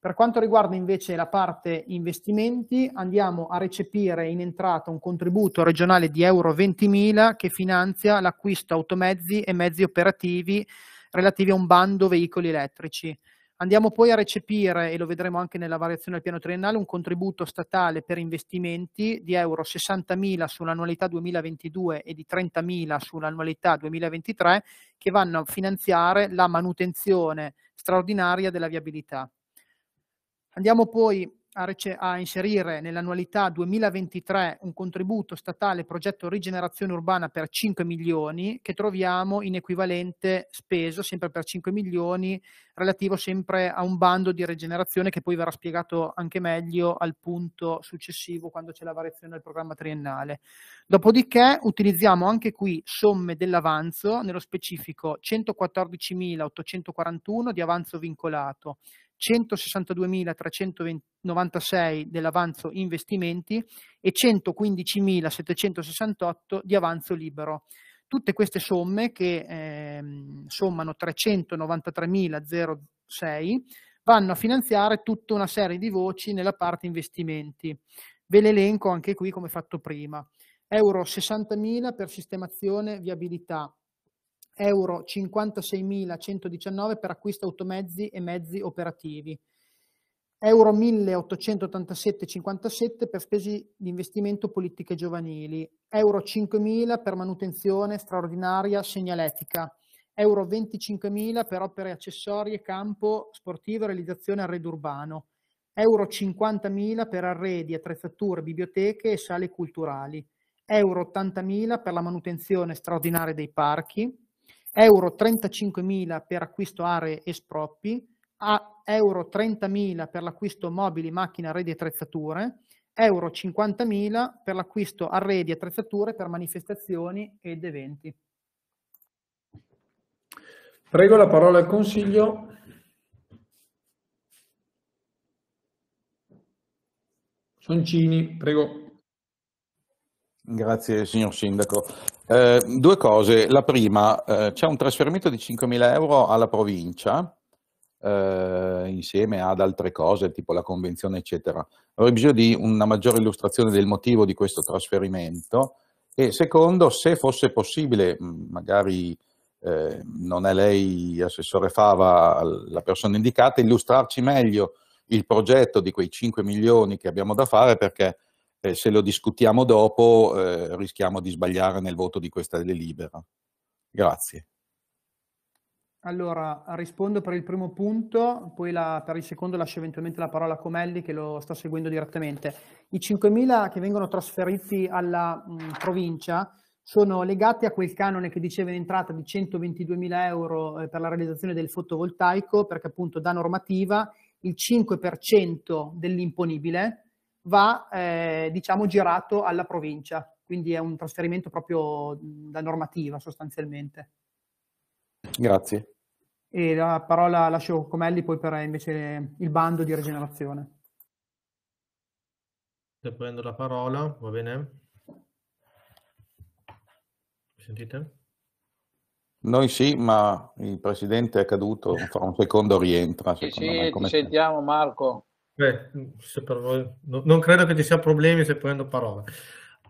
Per quanto riguarda invece la parte investimenti, andiamo a recepire in entrata un contributo regionale di euro 20.000 che finanzia l'acquisto automezzi e mezzi operativi relativi a un bando veicoli elettrici. Andiamo poi a recepire, e lo vedremo anche nella variazione al piano triennale, un contributo statale per investimenti di euro 60.000 sull'annualità 2022 e di 30.000 sull'annualità 2023 che vanno a finanziare la manutenzione straordinaria della viabilità. Andiamo poi a, rece- a inserire nell'annualità 2023 un contributo statale progetto rigenerazione urbana per 5 milioni che troviamo in equivalente speso sempre per 5 milioni relativo sempre a un bando di rigenerazione che poi verrà spiegato anche meglio al punto successivo quando c'è la variazione del programma triennale. Dopodiché utilizziamo anche qui somme dell'avanzo, nello specifico 114.841 di avanzo vincolato 162.396 dell'avanzo investimenti e 115.768 di avanzo libero. Tutte queste somme che ehm, sommano 393.006 vanno a finanziare tutta una serie di voci nella parte investimenti. Ve le elenco anche qui come fatto prima. Euro 60.000 per sistemazione, viabilità, euro 56.119 per acquisto automezzi e mezzi operativi, euro 1.887,57 per spese di investimento politiche giovanili, euro 5.000 per manutenzione straordinaria segnaletica, euro 25.000 per opere accessorie, campo sportivo e realizzazione arredo urbano, euro 50.000 per arredi, attrezzature, biblioteche e sale culturali, euro 80.000 per la manutenzione straordinaria dei parchi, euro 35.000 per acquisto aree e sproppi, a euro 30.000 per l'acquisto mobili, macchine, arredi e attrezzature, euro 50.000 per l'acquisto arredi e attrezzature per manifestazioni ed eventi. Prego la parola al Consiglio. Soncini, prego. Grazie signor Sindaco. Eh, due cose. La prima, eh, c'è un trasferimento di 5.000 euro alla provincia eh, insieme ad altre cose, tipo la convenzione, eccetera. Avrei bisogno di una maggiore illustrazione del motivo di questo trasferimento. E secondo, se fosse possibile, mm, magari eh, non è lei, Assessore Fava, la persona indicata, illustrarci meglio il progetto di quei 5 milioni che abbiamo da fare perché eh, se lo discutiamo dopo eh, rischiamo di sbagliare nel voto di questa delibera. Grazie. Allora, rispondo per il primo punto, poi la, per il secondo lascio eventualmente la parola a Comelli che lo sta seguendo direttamente. I 5.000 che vengono trasferiti alla mh, mm, provincia sono legati a quel canone che diceva in entrata di 122.000 euro eh, per la realizzazione del fotovoltaico, perché appunto da normativa il 5% dell'imponibile, va eh, diciamo girato alla provincia, quindi è un trasferimento proprio da normativa sostanzialmente. Grazie. E la parola lascio Comelli poi per eh, invece il bando di rigenerazione. Se prendo la parola, va bene? Mi sentite? Noi sì, ma il presidente è caduto, fra un secondo rientra. Sì, sì, me, ti sentiamo Marco. Beh, se per voi, no, non credo che ci siano problemi se prendo parole.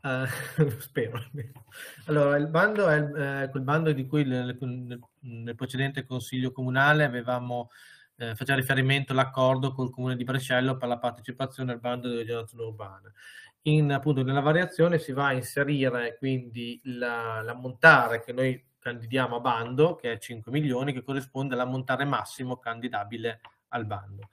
Uh, [laughs] spero. Allora, il bando è eh, quel bando di cui nel, nel precedente Consiglio Comunale avevamo eh, faceva riferimento all'accordo col Comune di Brescello per la partecipazione al bando della generazione urbana. In, appunto, nella variazione si va a inserire quindi la, l'ammontare che noi candidiamo a bando, che è 5 milioni, che corrisponde all'ammontare massimo candidabile al bando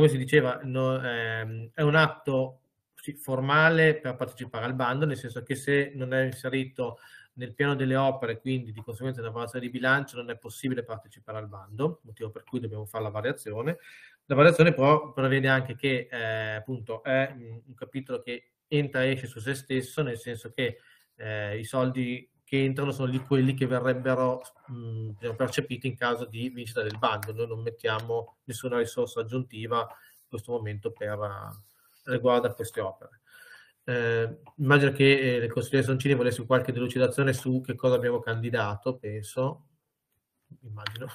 come si diceva, no, ehm, è un atto sì, formale per partecipare al bando, nel senso che se non è inserito nel piano delle opere, quindi di conseguenza nella variazione di bilancio non è possibile partecipare al bando, motivo per cui dobbiamo fare la variazione. La variazione però prevede anche che eh, appunto è un capitolo che entra e esce su se stesso, nel senso che eh, i soldi che entrano sono di quelli che verrebbero mh, diciamo, percepiti in caso di vincita del bando. Noi non mettiamo nessuna risorsa aggiuntiva in questo momento per, eh, riguardo a queste opere. Eh, immagino che eh, il consigliere Soncini volesse qualche delucidazione su che cosa abbiamo candidato, penso. Immagino.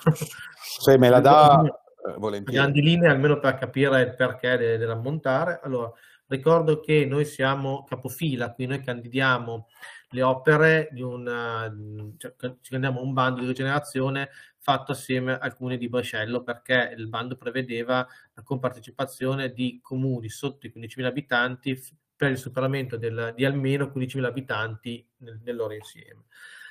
Se me la dà, eh, volentieri. Grandi linee, almeno per capire il perché de dell'ammontare. Allora, ricordo che noi siamo capofila, qui noi candidiamo le opere di un, eh, cioè, prendiamo un bando di rigenerazione fatto assieme a alcune di Brescello perché il bando prevedeva la compartecipazione di comuni sotto i 15.000 abitanti per il superamento del, di almeno 15.000 abitanti nel, nel loro insieme.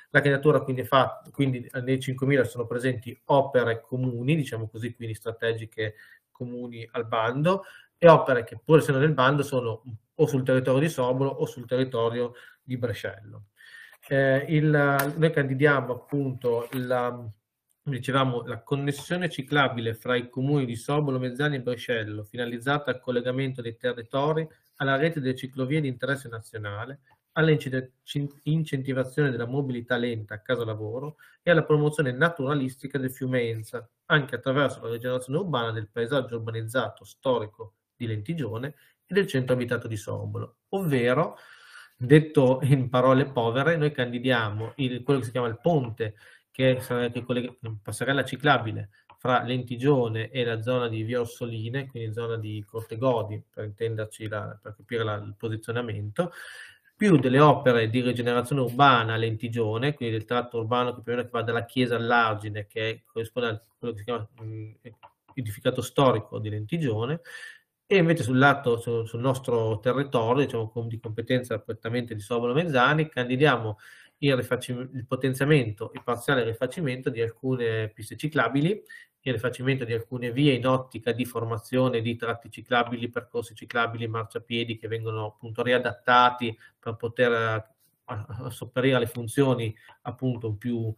La candidatura quindi, fa, quindi eh, nei 5.000 sono presenti opere comuni, diciamo così, quindi strategiche comuni al bando, e opere che pur essendo nel bando sono o sul territorio di Sobolo o sul territorio di Brescello. Eh, il, noi candidiamo appunto la, dicevamo, la connessione ciclabile fra i comuni di Sobolo, Mezzani e Brescello, finalizzata al collegamento dei territori alla rete delle ciclovie di interesse nazionale, all'incentivazione della mobilità lenta a casa lavoro e alla promozione naturalistica del fiume Enza, anche attraverso la rigenerazione urbana del paesaggio urbanizzato, storico, di Lentigione e del centro abitato di Sombolo, ovvero, detto in parole povere, noi candidiamo il, quello che si chiama il ponte, che sarebbe collega- passerella ciclabile fra Lentigione e la zona di Via Orsoline, quindi zona di Corte Godi, per intenderci, la, per capire la, il posizionamento, più delle opere di rigenerazione urbana a Lentigione, quindi del tratto urbano che più o meno va dalla chiesa all'argine, che corrisponde a quello che si chiama mh, mm, edificato storico di Lentigione, e invece sul lato, su, sul nostro territorio, diciamo di competenza prettamente di Sorbono Mezzani, candidiamo il, il, potenziamento e parziale rifacimento di alcune piste ciclabili, il rifacimento di alcune vie in ottica di formazione di tratti ciclabili, percorsi ciclabili, marciapiedi che vengono appunto riadattati per poter sopperire alle funzioni appunto più,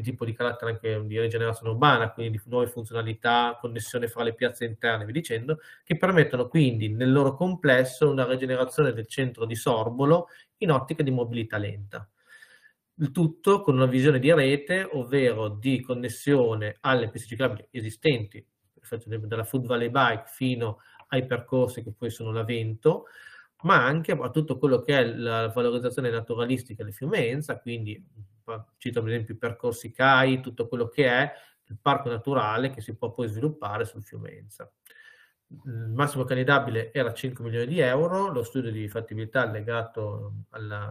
di tipo di carattere anche di rigenerazione urbana, quindi di nuove funzionalità, connessione fra le piazze interne, vi dicendo, che permettono quindi nel loro complesso una rigenerazione del centro di Sorbolo in ottica di mobilità lenta. Il tutto con una visione di rete, ovvero di connessione alle piste ciclabili esistenti, per esempio dalla Food Valley Bike fino ai percorsi che poi sono l'avvento, ma anche a tutto quello che è la valorizzazione naturalistica del Fiumenza, quindi cito ad esempio i percorsi CAI, tutto quello che è il parco naturale che si può poi sviluppare sul Fiumenza. Il massimo candidabile era 5 milioni di euro, lo studio di fattibilità legato alla,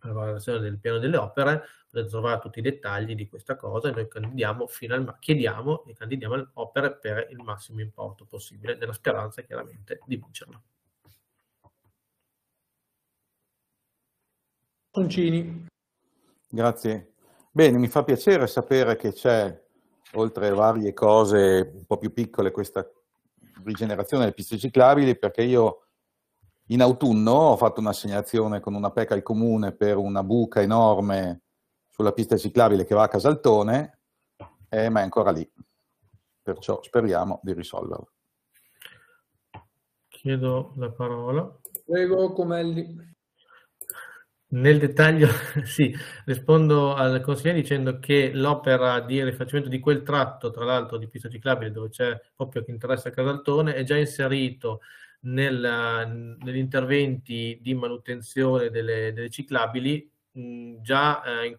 alla valorazione del piano delle opere, potete trovare tutti i dettagli di questa cosa e noi candidiamo fino al, chiediamo e candidiamo le opere per il massimo importo possibile, nella speranza chiaramente di vincerla. Concini. Grazie. Bene, mi fa piacere sapere che c'è, oltre a varie cose un po' più piccole, questa rigenerazione delle piste ciclabili, perché io in autunno ho fatto un'assegnazione con una PECA al comune per una buca enorme sulla pista ciclabile che va a Casaltone, eh, ma è ancora lì. Perciò speriamo di risolverlo. Chiedo la parola. Prego, Comelli. Nel dettaglio, [laughs] sì, rispondo al consigliere dicendo che l'opera di rifacimento di quel tratto, tra l'altro di pista ciclabile, dove c'è proprio che interessa Casaltone, è già inserito nel, negli interventi di manutenzione delle, delle ciclabili, mm, già, eh, in,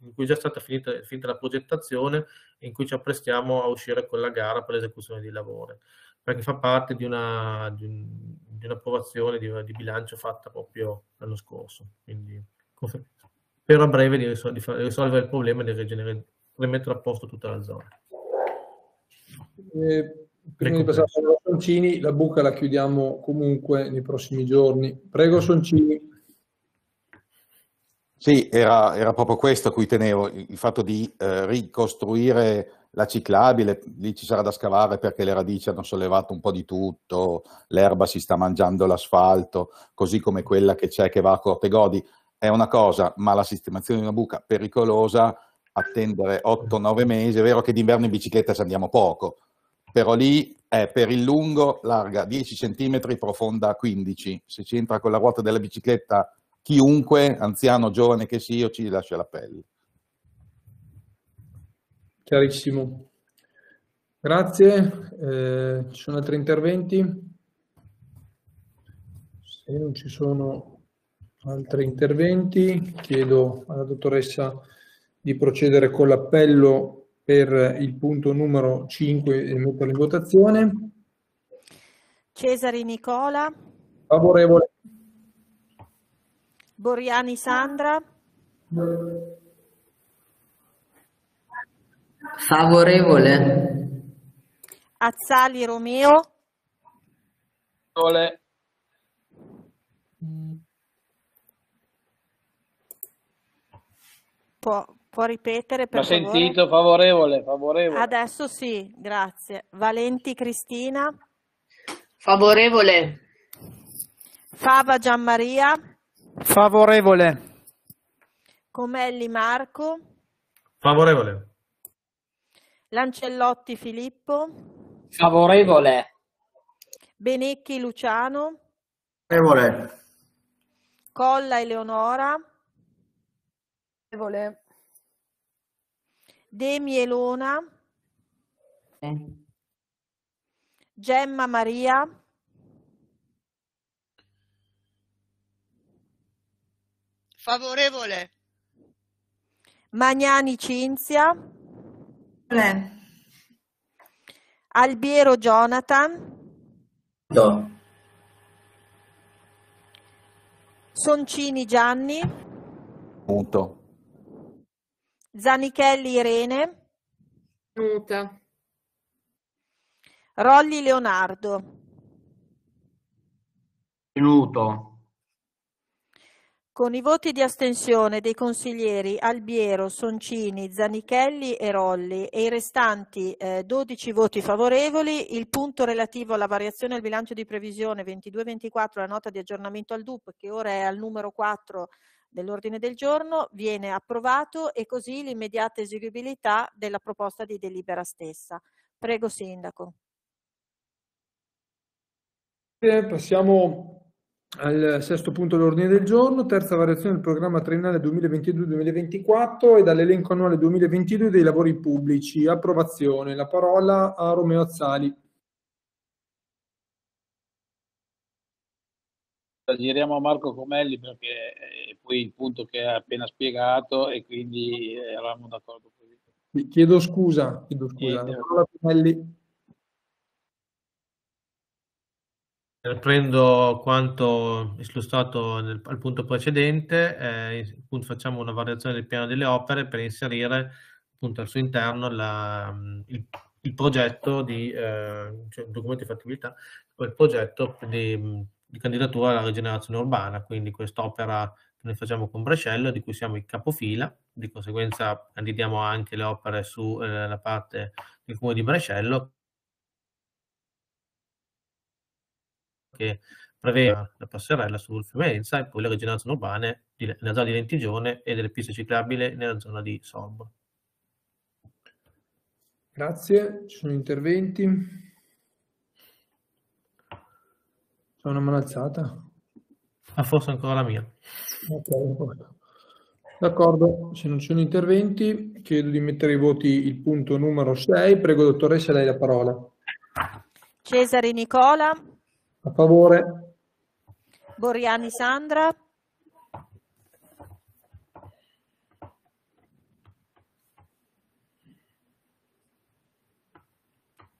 in, cui è già stata finita, finita la progettazione in cui ci apprestiamo a uscire con la gara per l'esecuzione di lavori perché fa parte di, una, di, un, di un'approvazione di, di, bilancio fatta proprio l'anno scorso. Quindi spero a breve di, risol- risolvere il problema e di rigener- rimettere a posto tutta la zona. Eh, prima di ecco. passare a Soncini, la buca la chiudiamo comunque nei prossimi giorni. Prego Soncini. Sì, era, era proprio questo a cui tenevo, il, il fatto di eh, ricostruire la ciclabile, lì ci sarà da scavare perché le radici hanno sollevato un po' di tutto, l'erba si sta mangiando l'asfalto, così come quella che c'è che va a Corte Godi, è una cosa, ma la sistemazione di una buca pericolosa, attendere 8-9 mesi, è vero che d'inverno in bicicletta ci andiamo poco, però lì è per il lungo larga 10 cm, profonda 15, se ci entra con la ruota della bicicletta chiunque, anziano, giovane che sia, ci lascia la pelle. Chiarissimo. Grazie. Eh, ci sono altri interventi? Se non ci sono altri interventi, chiedo alla dottoressa di procedere con l'appello per il punto numero 5 e metterlo in votazione. Cesari Nicola. Favorevole. Boriani Sandra. No. Favorevole. Azzali Romeo. Favorevole. Può, può ripetere per L'ho favore? sentito, favorevole, favorevole. Adesso sì, grazie. Valenti Cristina. Favorevole. Fava Gianmaria. Favorevole. Comelli Marco. Favorevole. Lancellotti Filippo. Favorevole. Benecchi Luciano. Favorevole. Colla Eleonora. Favorevole. Demi Elona. Eh. Gemma Maria. Favorevole. Magnani Cinzia. Tre. Albiero Jonathan. Do. Soncini Gianni. Muto. Zanichelli Irene. Muta. Rolli Leonardo. Minuto. Con i voti di astensione dei consiglieri Albiero, Soncini, Zanichelli e Rolli e i restanti eh, 12 voti favorevoli, il punto relativo alla variazione al bilancio di previsione 22-24, la nota di aggiornamento al DUP, che ora è al numero 4 dell'ordine del giorno, viene approvato e così l'immediata eseguibilità della proposta di delibera stessa. Prego Sindaco. Eh, passiamo al sesto punto dell'ordine del giorno, terza variazione del programma triennale 2022-2024 e dall'elenco annuale 2022 dei lavori pubblici. Approvazione. La parola a Romeo Azzali. Giriamo a Marco Comelli perché è poi il punto che ha appena spiegato e quindi eh, eravamo d'accordo Chiedo scusa, chiedo scusa. La parola a Comelli. Riprendo quanto illustrato al punto precedente, eh, appunto facciamo una variazione del piano delle opere per inserire appunto al suo interno la, mm, il, il, progetto di eh, cioè, documento di fattibilità, il progetto di, mm, di candidatura alla rigenerazione urbana, quindi quest'opera che noi facciamo con Brescello, di cui siamo il capofila, di conseguenza candidiamo anche le opere sulla eh, parte del comune di Brescello, Certo. che prevede la passerella sul fiume Enza e poi le rigenerazioni urbane nella zona di Lentigione e delle piste ciclabili nella zona di Sorbo. Grazie, ci sono interventi? C'è una mano alzata? Ah, forse ancora la mia. Okay. D'accordo, se non ci sono interventi chiedo di mettere i voti il punto numero 6. Prego dottoressa, lei la parola. Cesare Nicola. A favore. Boriani Sandra.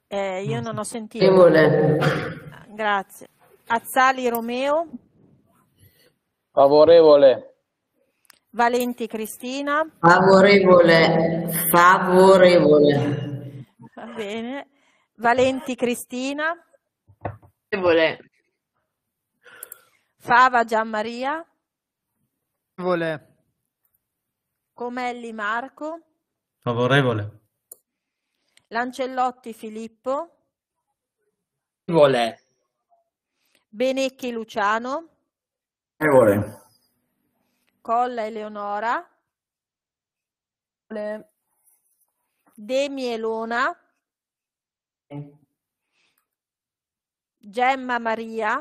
Eh, io non ho sentito. Simone. Grazie. Azzali Romeo. Favorevole. Valenti Cristina. Favorevole. Favorevole. Va bene. Valenti Cristina. Favorevole. Fava Gianmaria. Favorevole. Comelli Marco. Favorevole. Lancellotti Filippo. Favorevole. Benecchi Luciano. Favorevole. Colla Eleonora. Favorevole. Demi Elona. Gemma Maria.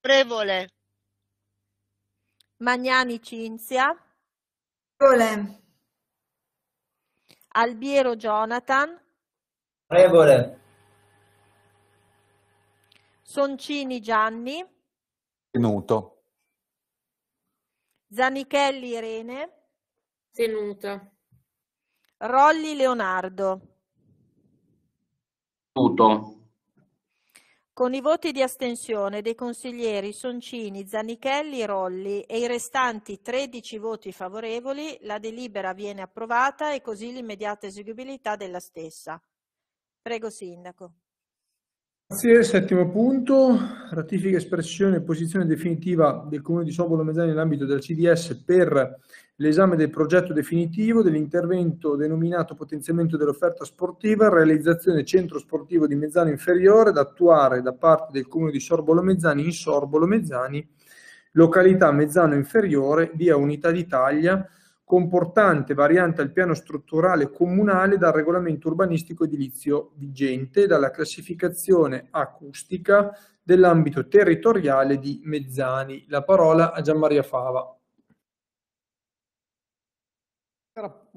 Prevole. Magnani Cinzia. Prevole. Albiero Jonathan. Prevole. Soncini Gianni. Tenuto. Zanichelli Irene. Tenuto. Rolli Leonardo. Tenuto con i voti di astensione dei consiglieri Soncini, Zanichelli, Rolli e i restanti 13 voti favorevoli, la delibera viene approvata e così l'immediata eseguibilità della stessa. Prego Sindaco. Grazie. Settimo punto, ratifica espressione e posizione definitiva del Comune di Sobolo Mezzani nell'ambito del CDS per l'esame del progetto definitivo dell'intervento denominato potenziamento dell'offerta sportiva, realizzazione centro sportivo di Mezzano Inferiore da attuare da parte del Comune di Sorbolo Mezzani in Sorbolo Mezzani, località Mezzano Inferiore, via Unità d'Italia comportante variante al piano strutturale comunale dal regolamento urbanistico edilizio vigente dalla classificazione acustica dell'ambito territoriale di Mezzani. La parola a Gianmaria Fava.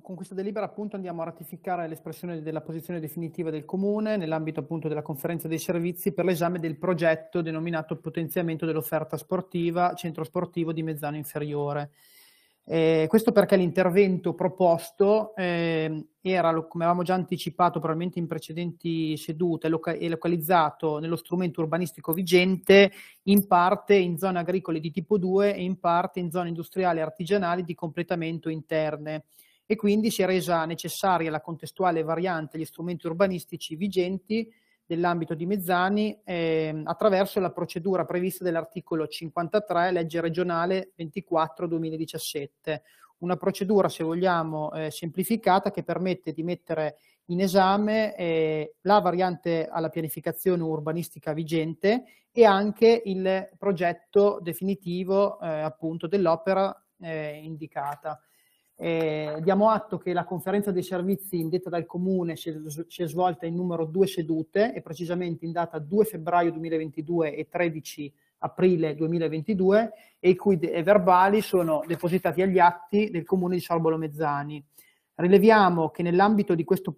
Con questa delibera appunto andiamo a ratificare l'espressione della posizione definitiva del Comune nell'ambito appunto della conferenza dei servizi per l'esame del progetto denominato potenziamento dell'offerta sportiva centro sportivo di Mezzano Inferiore eh, questo perché l'intervento proposto eh, era, come avevamo già anticipato probabilmente in precedenti sedute, loca- è localizzato nello strumento urbanistico vigente in parte in zone agricole di tipo 2 e in parte in zone industriali e artigianali di completamento interne e quindi si è resa necessaria la contestuale variante agli strumenti urbanistici vigenti dell'ambito di Mezzani eh, attraverso la procedura prevista dall'articolo 53, legge regionale 24-2017, una procedura, se vogliamo, eh, semplificata che permette di mettere in esame eh, la variante alla pianificazione urbanistica vigente e anche il progetto definitivo eh, appunto dell'opera eh, indicata. Eh, diamo atto che la conferenza dei servizi indetta dal Comune si è, si è, svolta in numero due sedute e precisamente in data 2 febbraio 2022 e 13 aprile 2022 e i cui verbali sono depositati agli atti del Comune di Sorbolo Mezzani. Rileviamo che nell'ambito di questo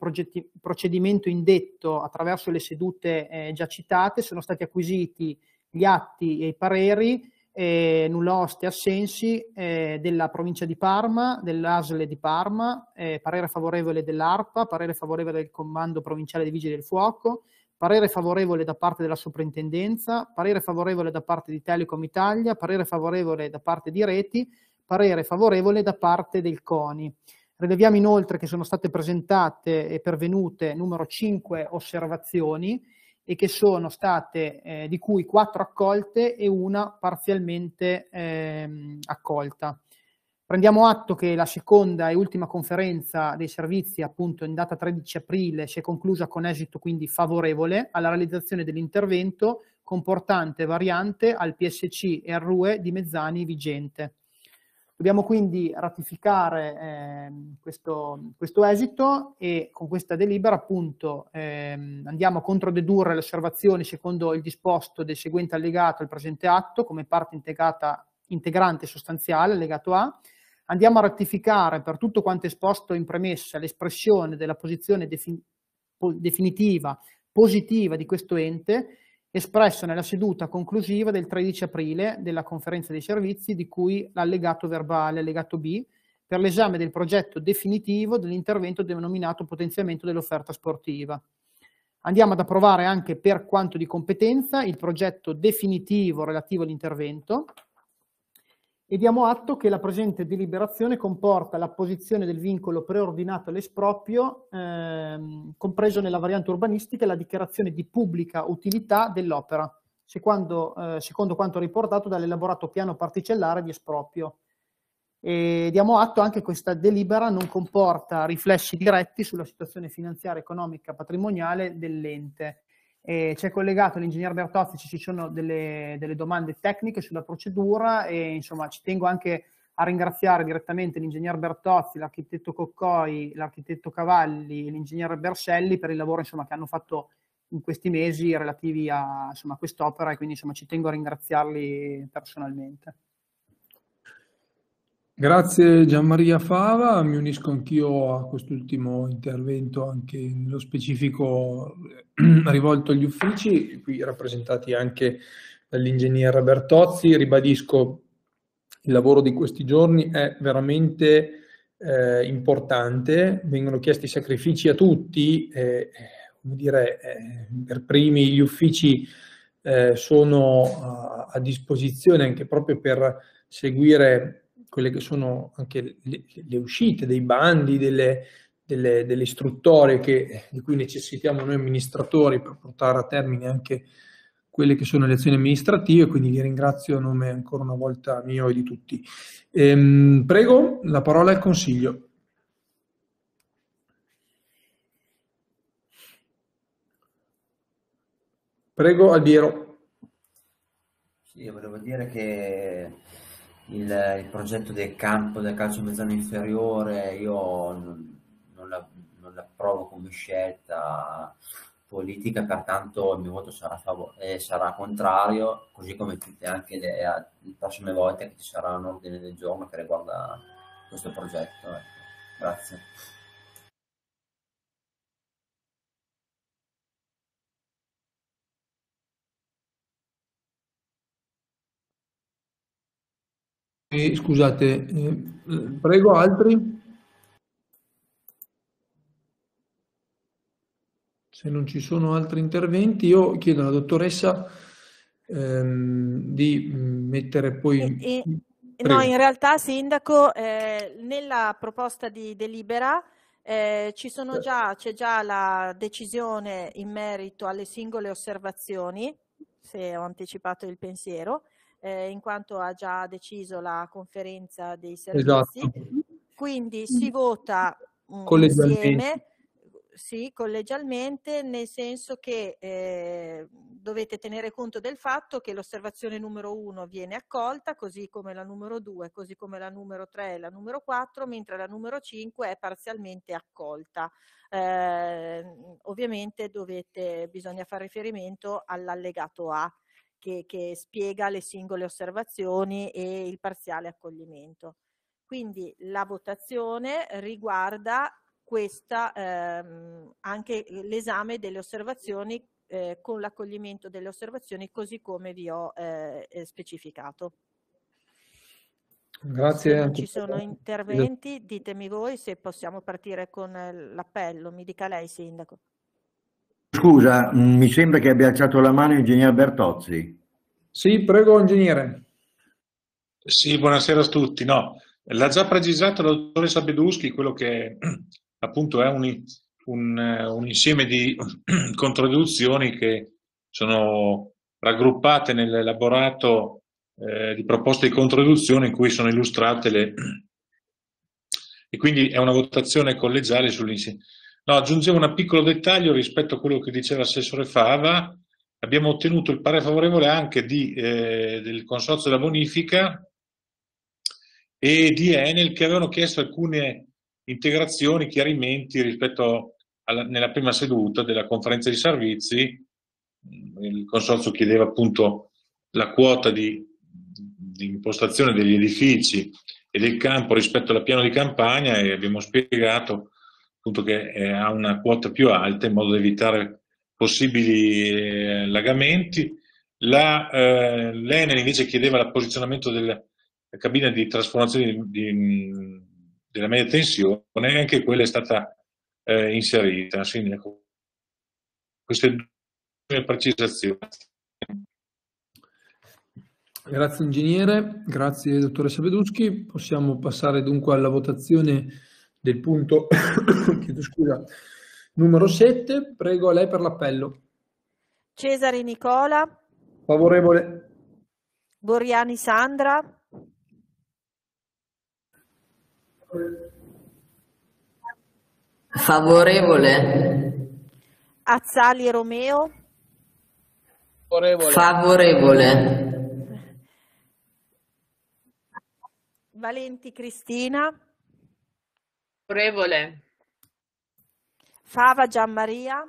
procedimento indetto attraverso le sedute eh, già citate sono stati acquisiti gli atti e i pareri eh, nulla oste assensi eh, della provincia di Parma, dell'Asle di Parma, eh, parere favorevole dell'ARPA, parere favorevole del Comando Provinciale dei Vigili del Fuoco, parere favorevole da parte della Soprintendenza, parere favorevole da parte di Telecom Italia, parere favorevole da parte di Reti, parere favorevole da parte del CONI. Rileviamo inoltre che sono state presentate e pervenute numero 5 osservazioni, e che sono state, eh, di cui quattro accolte e una parzialmente ehm, accolta. Prendiamo atto che la seconda e ultima conferenza dei servizi, appunto in data 13 aprile, si è conclusa con esito quindi favorevole alla realizzazione dell'intervento comportante variante al PSC e al RUE di Mezzani vigente. Dobbiamo quindi ratificare eh, questo, questo, esito e con questa delibera appunto ehm, andiamo a controdedurre le osservazioni secondo il disposto del seguente allegato al presente atto come parte integrata, integrante sostanziale, allegato A, andiamo a ratificare per tutto quanto esposto in premessa l'espressione della posizione defin definitiva positiva di questo ente espresso nella seduta conclusiva del 13 aprile della conferenza dei servizi di cui l'allegato verbale, allegato B, per l'esame del progetto definitivo dell'intervento denominato potenziamento dell'offerta sportiva. Andiamo ad approvare anche per quanto di competenza il progetto definitivo relativo all'intervento, e diamo atto che la presente deliberazione comporta l'apposizione del vincolo preordinato all'esproprio, ehm, compreso nella variante urbanistica, e la dichiarazione di pubblica utilità dell'opera, secondo, eh, secondo quanto riportato dall'elaborato piano particellare di esproprio. E diamo atto anche che questa delibera non comporta riflessi diretti sulla situazione finanziaria, economica, patrimoniale dell'ente. Eh, ci è collegato l'ingegner Bertozzi, ci sono delle, delle, domande tecniche sulla procedura e insomma ci tengo anche a ringraziare direttamente l'ingegner Bertozzi, l'architetto Coccoi, l'architetto Cavalli e l'ingegner Berselli per il lavoro insomma, che hanno fatto in questi mesi relativi a, a quest'opera e quindi insomma, ci tengo a ringraziarli personalmente. Grazie Gianmaria Fava, mi unisco anch'io a quest'ultimo intervento, anche nello specifico eh, [clears throat] rivolto agli uffici, qui rappresentati anche dall'ingegnere Bertozzi. Ribadisco, il lavoro di questi giorni è veramente eh, importante, vengono chiesti sacrifici a tutti, eh, eh dire, eh, per primi gli uffici eh, sono a, a disposizione anche proprio per seguire quelle che sono anche le, le uscite dei bandi, delle, delle, delle istruttorie che, di cui necessitiamo noi amministratori per portare a termine anche quelle che sono le azioni amministrative, quindi vi ringrazio a nome ancora una volta mio e di tutti. Ehm, prego, la parola al Consiglio. Prego Albiero. Sì, volevo dire che il, il progetto del campo del calcio mezzano inferiore io non, non, la, non l'approvo come scelta politica, pertanto il mio voto sarà, favore, eh, sarà contrario, così come tutte anche le, le, prossime volte che ci sarà un ordine del giorno che riguarda questo progetto. Ecco. Grazie. E, scusate, eh, prego altri? Se non ci sono altri interventi, io chiedo alla dottoressa ehm, di mm, mettere poi... E, e, no, in realtà, Sindaco, eh, nella proposta di delibera... Eh, ci sono già, c'è già la decisione in merito alle singole osservazioni, se ho anticipato il pensiero, eh, in quanto ha già deciso la conferenza dei servizi. Esatto. Quindi si vota mm, collegialmente. insieme, sì, collegialmente, nel senso che eh, dovete tenere conto del fatto che l'osservazione numero 1 viene accolta, così come la numero 2, così come la numero 3 e la numero 4, mentre la numero 5 è parzialmente accolta. Eh, ovviamente dovete, bisogna fare riferimento all'allegato A che, che spiega le singole osservazioni e il parziale accoglimento. Quindi la votazione riguarda questa, ehm, anche l'esame delle osservazioni eh, con l'accoglimento delle osservazioni così come vi ho eh, eh specificato. Grazie. Se non ci sono interventi, ditemi voi se possiamo partire con eh, l'appello. Mi dica lei, Sindaco. Scusa, mm, mi sembra che abbia alzato la mano l'ingegner Bertozzi. Sì, prego, ingegnere. Sì, buonasera a tutti. No, l'ha già precisato l'autore Sabeduschi, quello che [clears throat] appunto è un, un, eh, un insieme di [clears throat] contraddizioni che sono raggruppate nell'elaborato eh, di proposte di contraddizione in cui sono illustrate le... [clears throat] e quindi è una votazione collegiale sull'insieme No, aggiungevo un piccolo dettaglio rispetto a quello che diceva l'assessore Fava. Abbiamo ottenuto il parere favorevole anche di, eh, del Consorzio della Bonifica e di Enel che avevano chiesto alcune integrazioni, chiarimenti rispetto alla, nella prima seduta della conferenza di servizi. Il Consorzio chiedeva appunto la quota di, di impostazione degli edifici e del campo rispetto alla piano di campagna e abbiamo spiegato appunto che eh, ha una quota più alta in modo da evitare possibili eh, lagamenti. La, eh, invece chiedeva l'apposizionamento della cabina di trasformazione di, di, della media tensione e anche quella è stata eh, inserita. Quindi, ecco, queste due precisazioni. Grazie ingegnere, grazie dottore Sabeduschi. Possiamo passare dunque alla votazione del punto [coughs] scusa, numero 7. Prego a lei per l'appello. Cesare Nicola. Favorevole. Boriani Sandra. Favorevole. Azzali Romeo. Favorevole. Favorevole. Valenti Cristina. Favorevole Fava Gianmaria,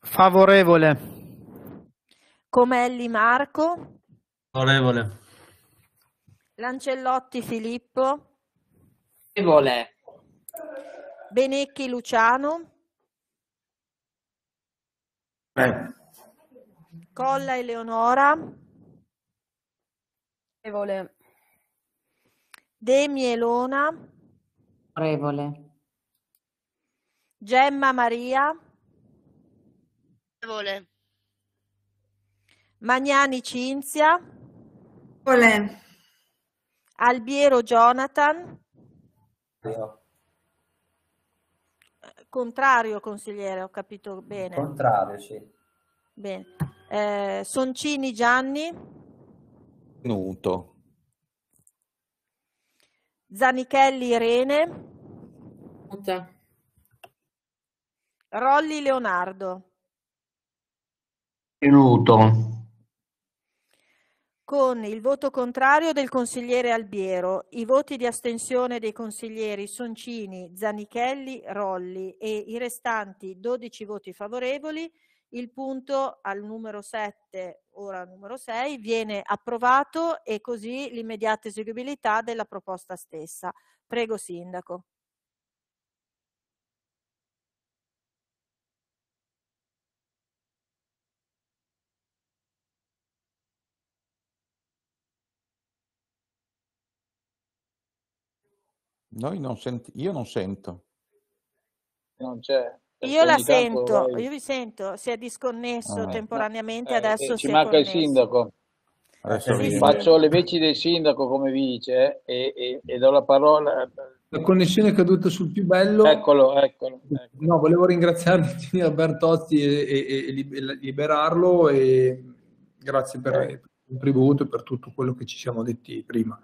favorevole, Comelli Marco, favorevole, Lancellotti Filippo, favorevole, Benecchi Luciano, Colla Eleonora, favorevole, Demi Elona, Favorevole. Gemma Maria. Favorevole. Magnani Cinzia. Favorevole. Albiero Jonathan. Io. Contrario, consigliere, ho capito bene. Contrario, sì. Bene. Eh, Soncini Gianni. Nuto. Zanichelli Irene. Pronta. Rolli Leonardo. Tenuto. Con il voto contrario del consigliere Albiero, i voti di astensione dei consiglieri Soncini, Zanichelli, Rolli e i restanti 12 voti favorevoli il punto al numero 7, ora numero 6, viene approvato e così l'immediata eseguibilità della proposta stessa. Prego Sindaco. Noi non sent- io non sento. Non c'è. Io la sento, lei... io vi sento, si è disconnesso ah, eh, temporaneamente, eh, adesso eh, ci manca connesso. il sindaco. Sì, faccio le veci del sindaco come vice e, e, e, do la parola. La connessione è caduta sul più bello. Eccolo, eccolo. eccolo. No, volevo ringraziare Virginia [laughs] Bertotti e, e, liberarlo e grazie per eh. il contributo e per tutto quello che ci siamo detti prima.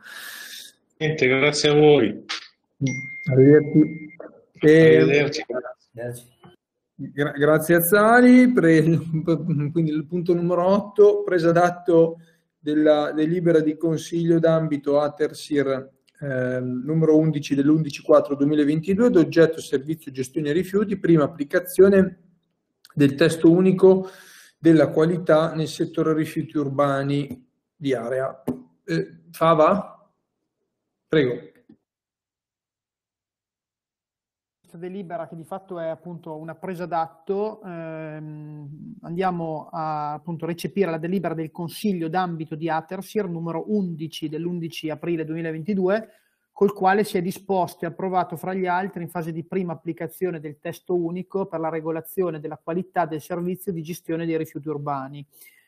Niente, grazie a voi. Mm, arrivederci. Arrivederci. Grazie. Gra- grazie a Zari. Pre- [laughs] quindi il punto numero 8, presa d'atto della delibera di Consiglio d'ambito Atersir eh, numero 11 dell'11-4-2022 d'oggetto servizio gestione rifiuti, prima applicazione del testo unico della qualità nel settore rifiuti urbani di area. Eh, Fava? Prego. questa delibera che di fatto è appunto una presa d'atto, ehm, andiamo a appunto, recepire la delibera del Consiglio d'ambito di Atersir numero 11 dell'11 aprile 2022, col quale si è disposto e approvato fra gli altri in fase di prima applicazione del testo unico per la regolazione della qualità del servizio di gestione dei rifiuti urbani.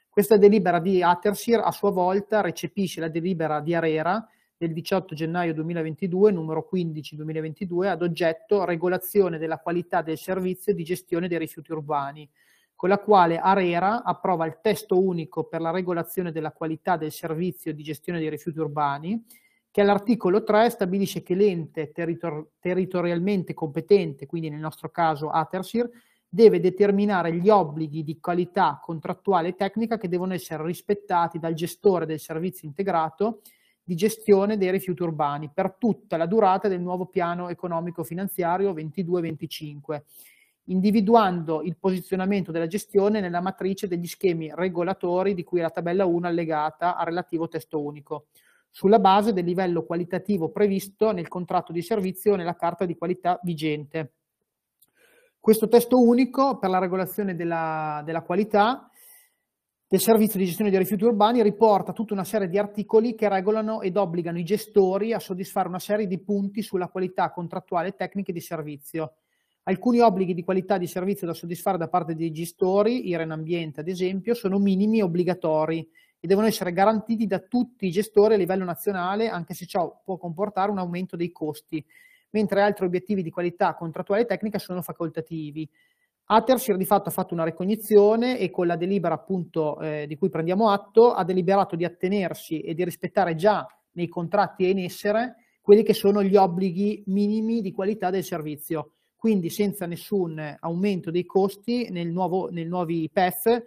Questa delibera di Atersir a sua volta recepisce la delibera di Arera del 18 gennaio 2022, numero 15 2022, ad oggetto regolazione della qualità del servizio di gestione dei rifiuti urbani, con la quale ARERA approva il testo unico per la regolazione della qualità del servizio di gestione dei rifiuti urbani, che all'articolo 3 stabilisce che l'ente territor- territorialmente competente, quindi nel nostro caso Atersir, deve determinare gli obblighi di qualità contrattuale e tecnica che devono essere rispettati dal gestore del servizio integrato di gestione dei rifiuti urbani per tutta la durata del nuovo piano economico-finanziario 22-25, individuando il posizionamento della gestione nella matrice degli schemi regolatori di cui è la tabella 1 allegata al relativo testo unico, sulla base del livello qualitativo previsto nel contratto di servizio e nella carta di qualità vigente. Questo testo unico per la regolazione della, della qualità del Servizio di gestione dei rifiuti urbani riporta tutta una serie di articoli che regolano ed obbligano i gestori a soddisfare una serie di punti sulla qualità contrattuale e tecniche di servizio. Alcuni obblighi di qualità di servizio da soddisfare da parte dei gestori, IREN Ambiente ad esempio, sono minimi e obbligatori e devono essere garantiti da tutti i gestori a livello nazionale, anche se ciò può comportare un aumento dei costi, mentre altri obiettivi di qualità contrattuale e tecnica sono facoltativi. Attershire di fatto ha fatto una ricognizione e con la delibera appunto eh, di cui prendiamo atto ha deliberato di attenersi e di rispettare già nei contratti e in essere quelli che sono gli obblighi minimi di qualità del servizio, quindi senza nessun aumento dei costi nel nuovo, nel nuovi PEF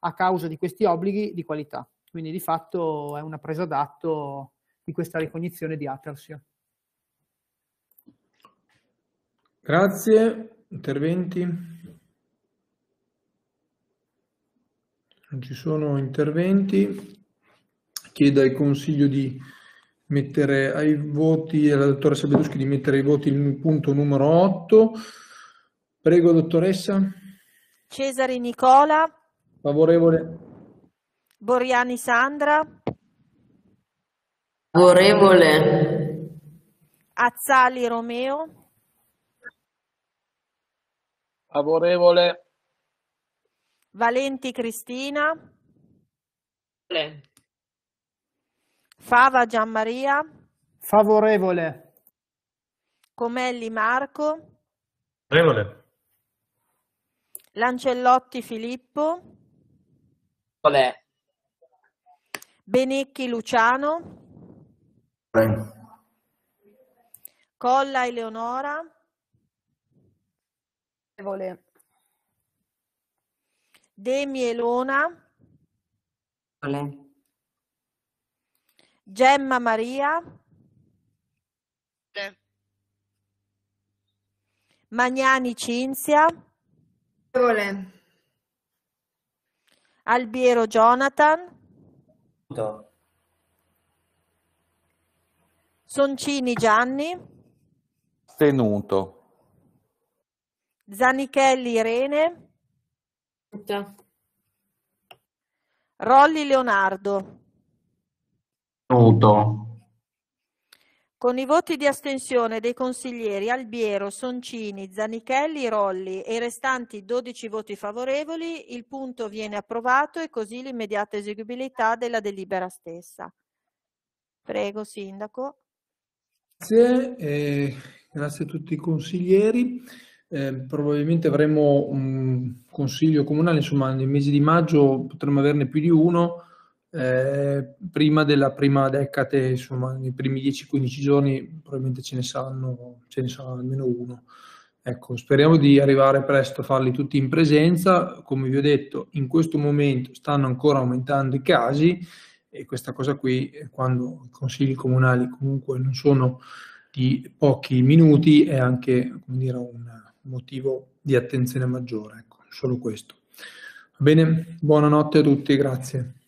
a causa di questi obblighi di qualità. Quindi di fatto è una presa d'atto di questa ricognizione di Attershire. Grazie, interventi. Non ci sono interventi. Chiedo al Consiglio di mettere ai voti, alla dottoressa Beduschi di mettere ai voti il punto numero 8. Prego, dottoressa. Cesare Nicola. Favorevole. Boriani Sandra. Favorevole. Azzali Romeo. Favorevole. Valenti Cristina. Le. Fava Gianmaria. Favorevole. Comelli Marco. Favorevole. Lancellotti Filippo. Favorevole. Benicchi Luciano. Favorevole. Colla Eleonora. Favorevole. De Mielona. Ole. Gemma Maria. Ole. Magnani Cinzia. Ole. Albiero Jonathan. Muto. Soncini Gianni. Tenuto. Zanichelli Irene. Rolli Leonardo. Nuto. Con i voti di astensione dei consiglieri Albiero, Soncini, Zanichelli, Rolli e i restanti 12 voti favorevoli, il punto viene approvato e così l'immediata eseguibilità della delibera stessa. Prego, Sindaco. Grazie, eh, grazie a tutti i consiglieri. Ehm, probabilmente avremo un consiglio comunale, insomma nel mese di maggio potremmo averne più di uno, eh, prima della prima decade, insomma nei primi 10-15 giorni probabilmente ce ne, saranno, ce ne sarà almeno uno. Ecco, speriamo di arrivare presto a farli tutti in presenza, come vi ho detto in questo momento stanno ancora aumentando i casi e questa cosa qui quando i consigli comunali comunque non sono di pochi minuti è anche come dire, un, motivo di attenzione maggiore, ecco, solo questo. Va bene, buonanotte a tutti, grazie.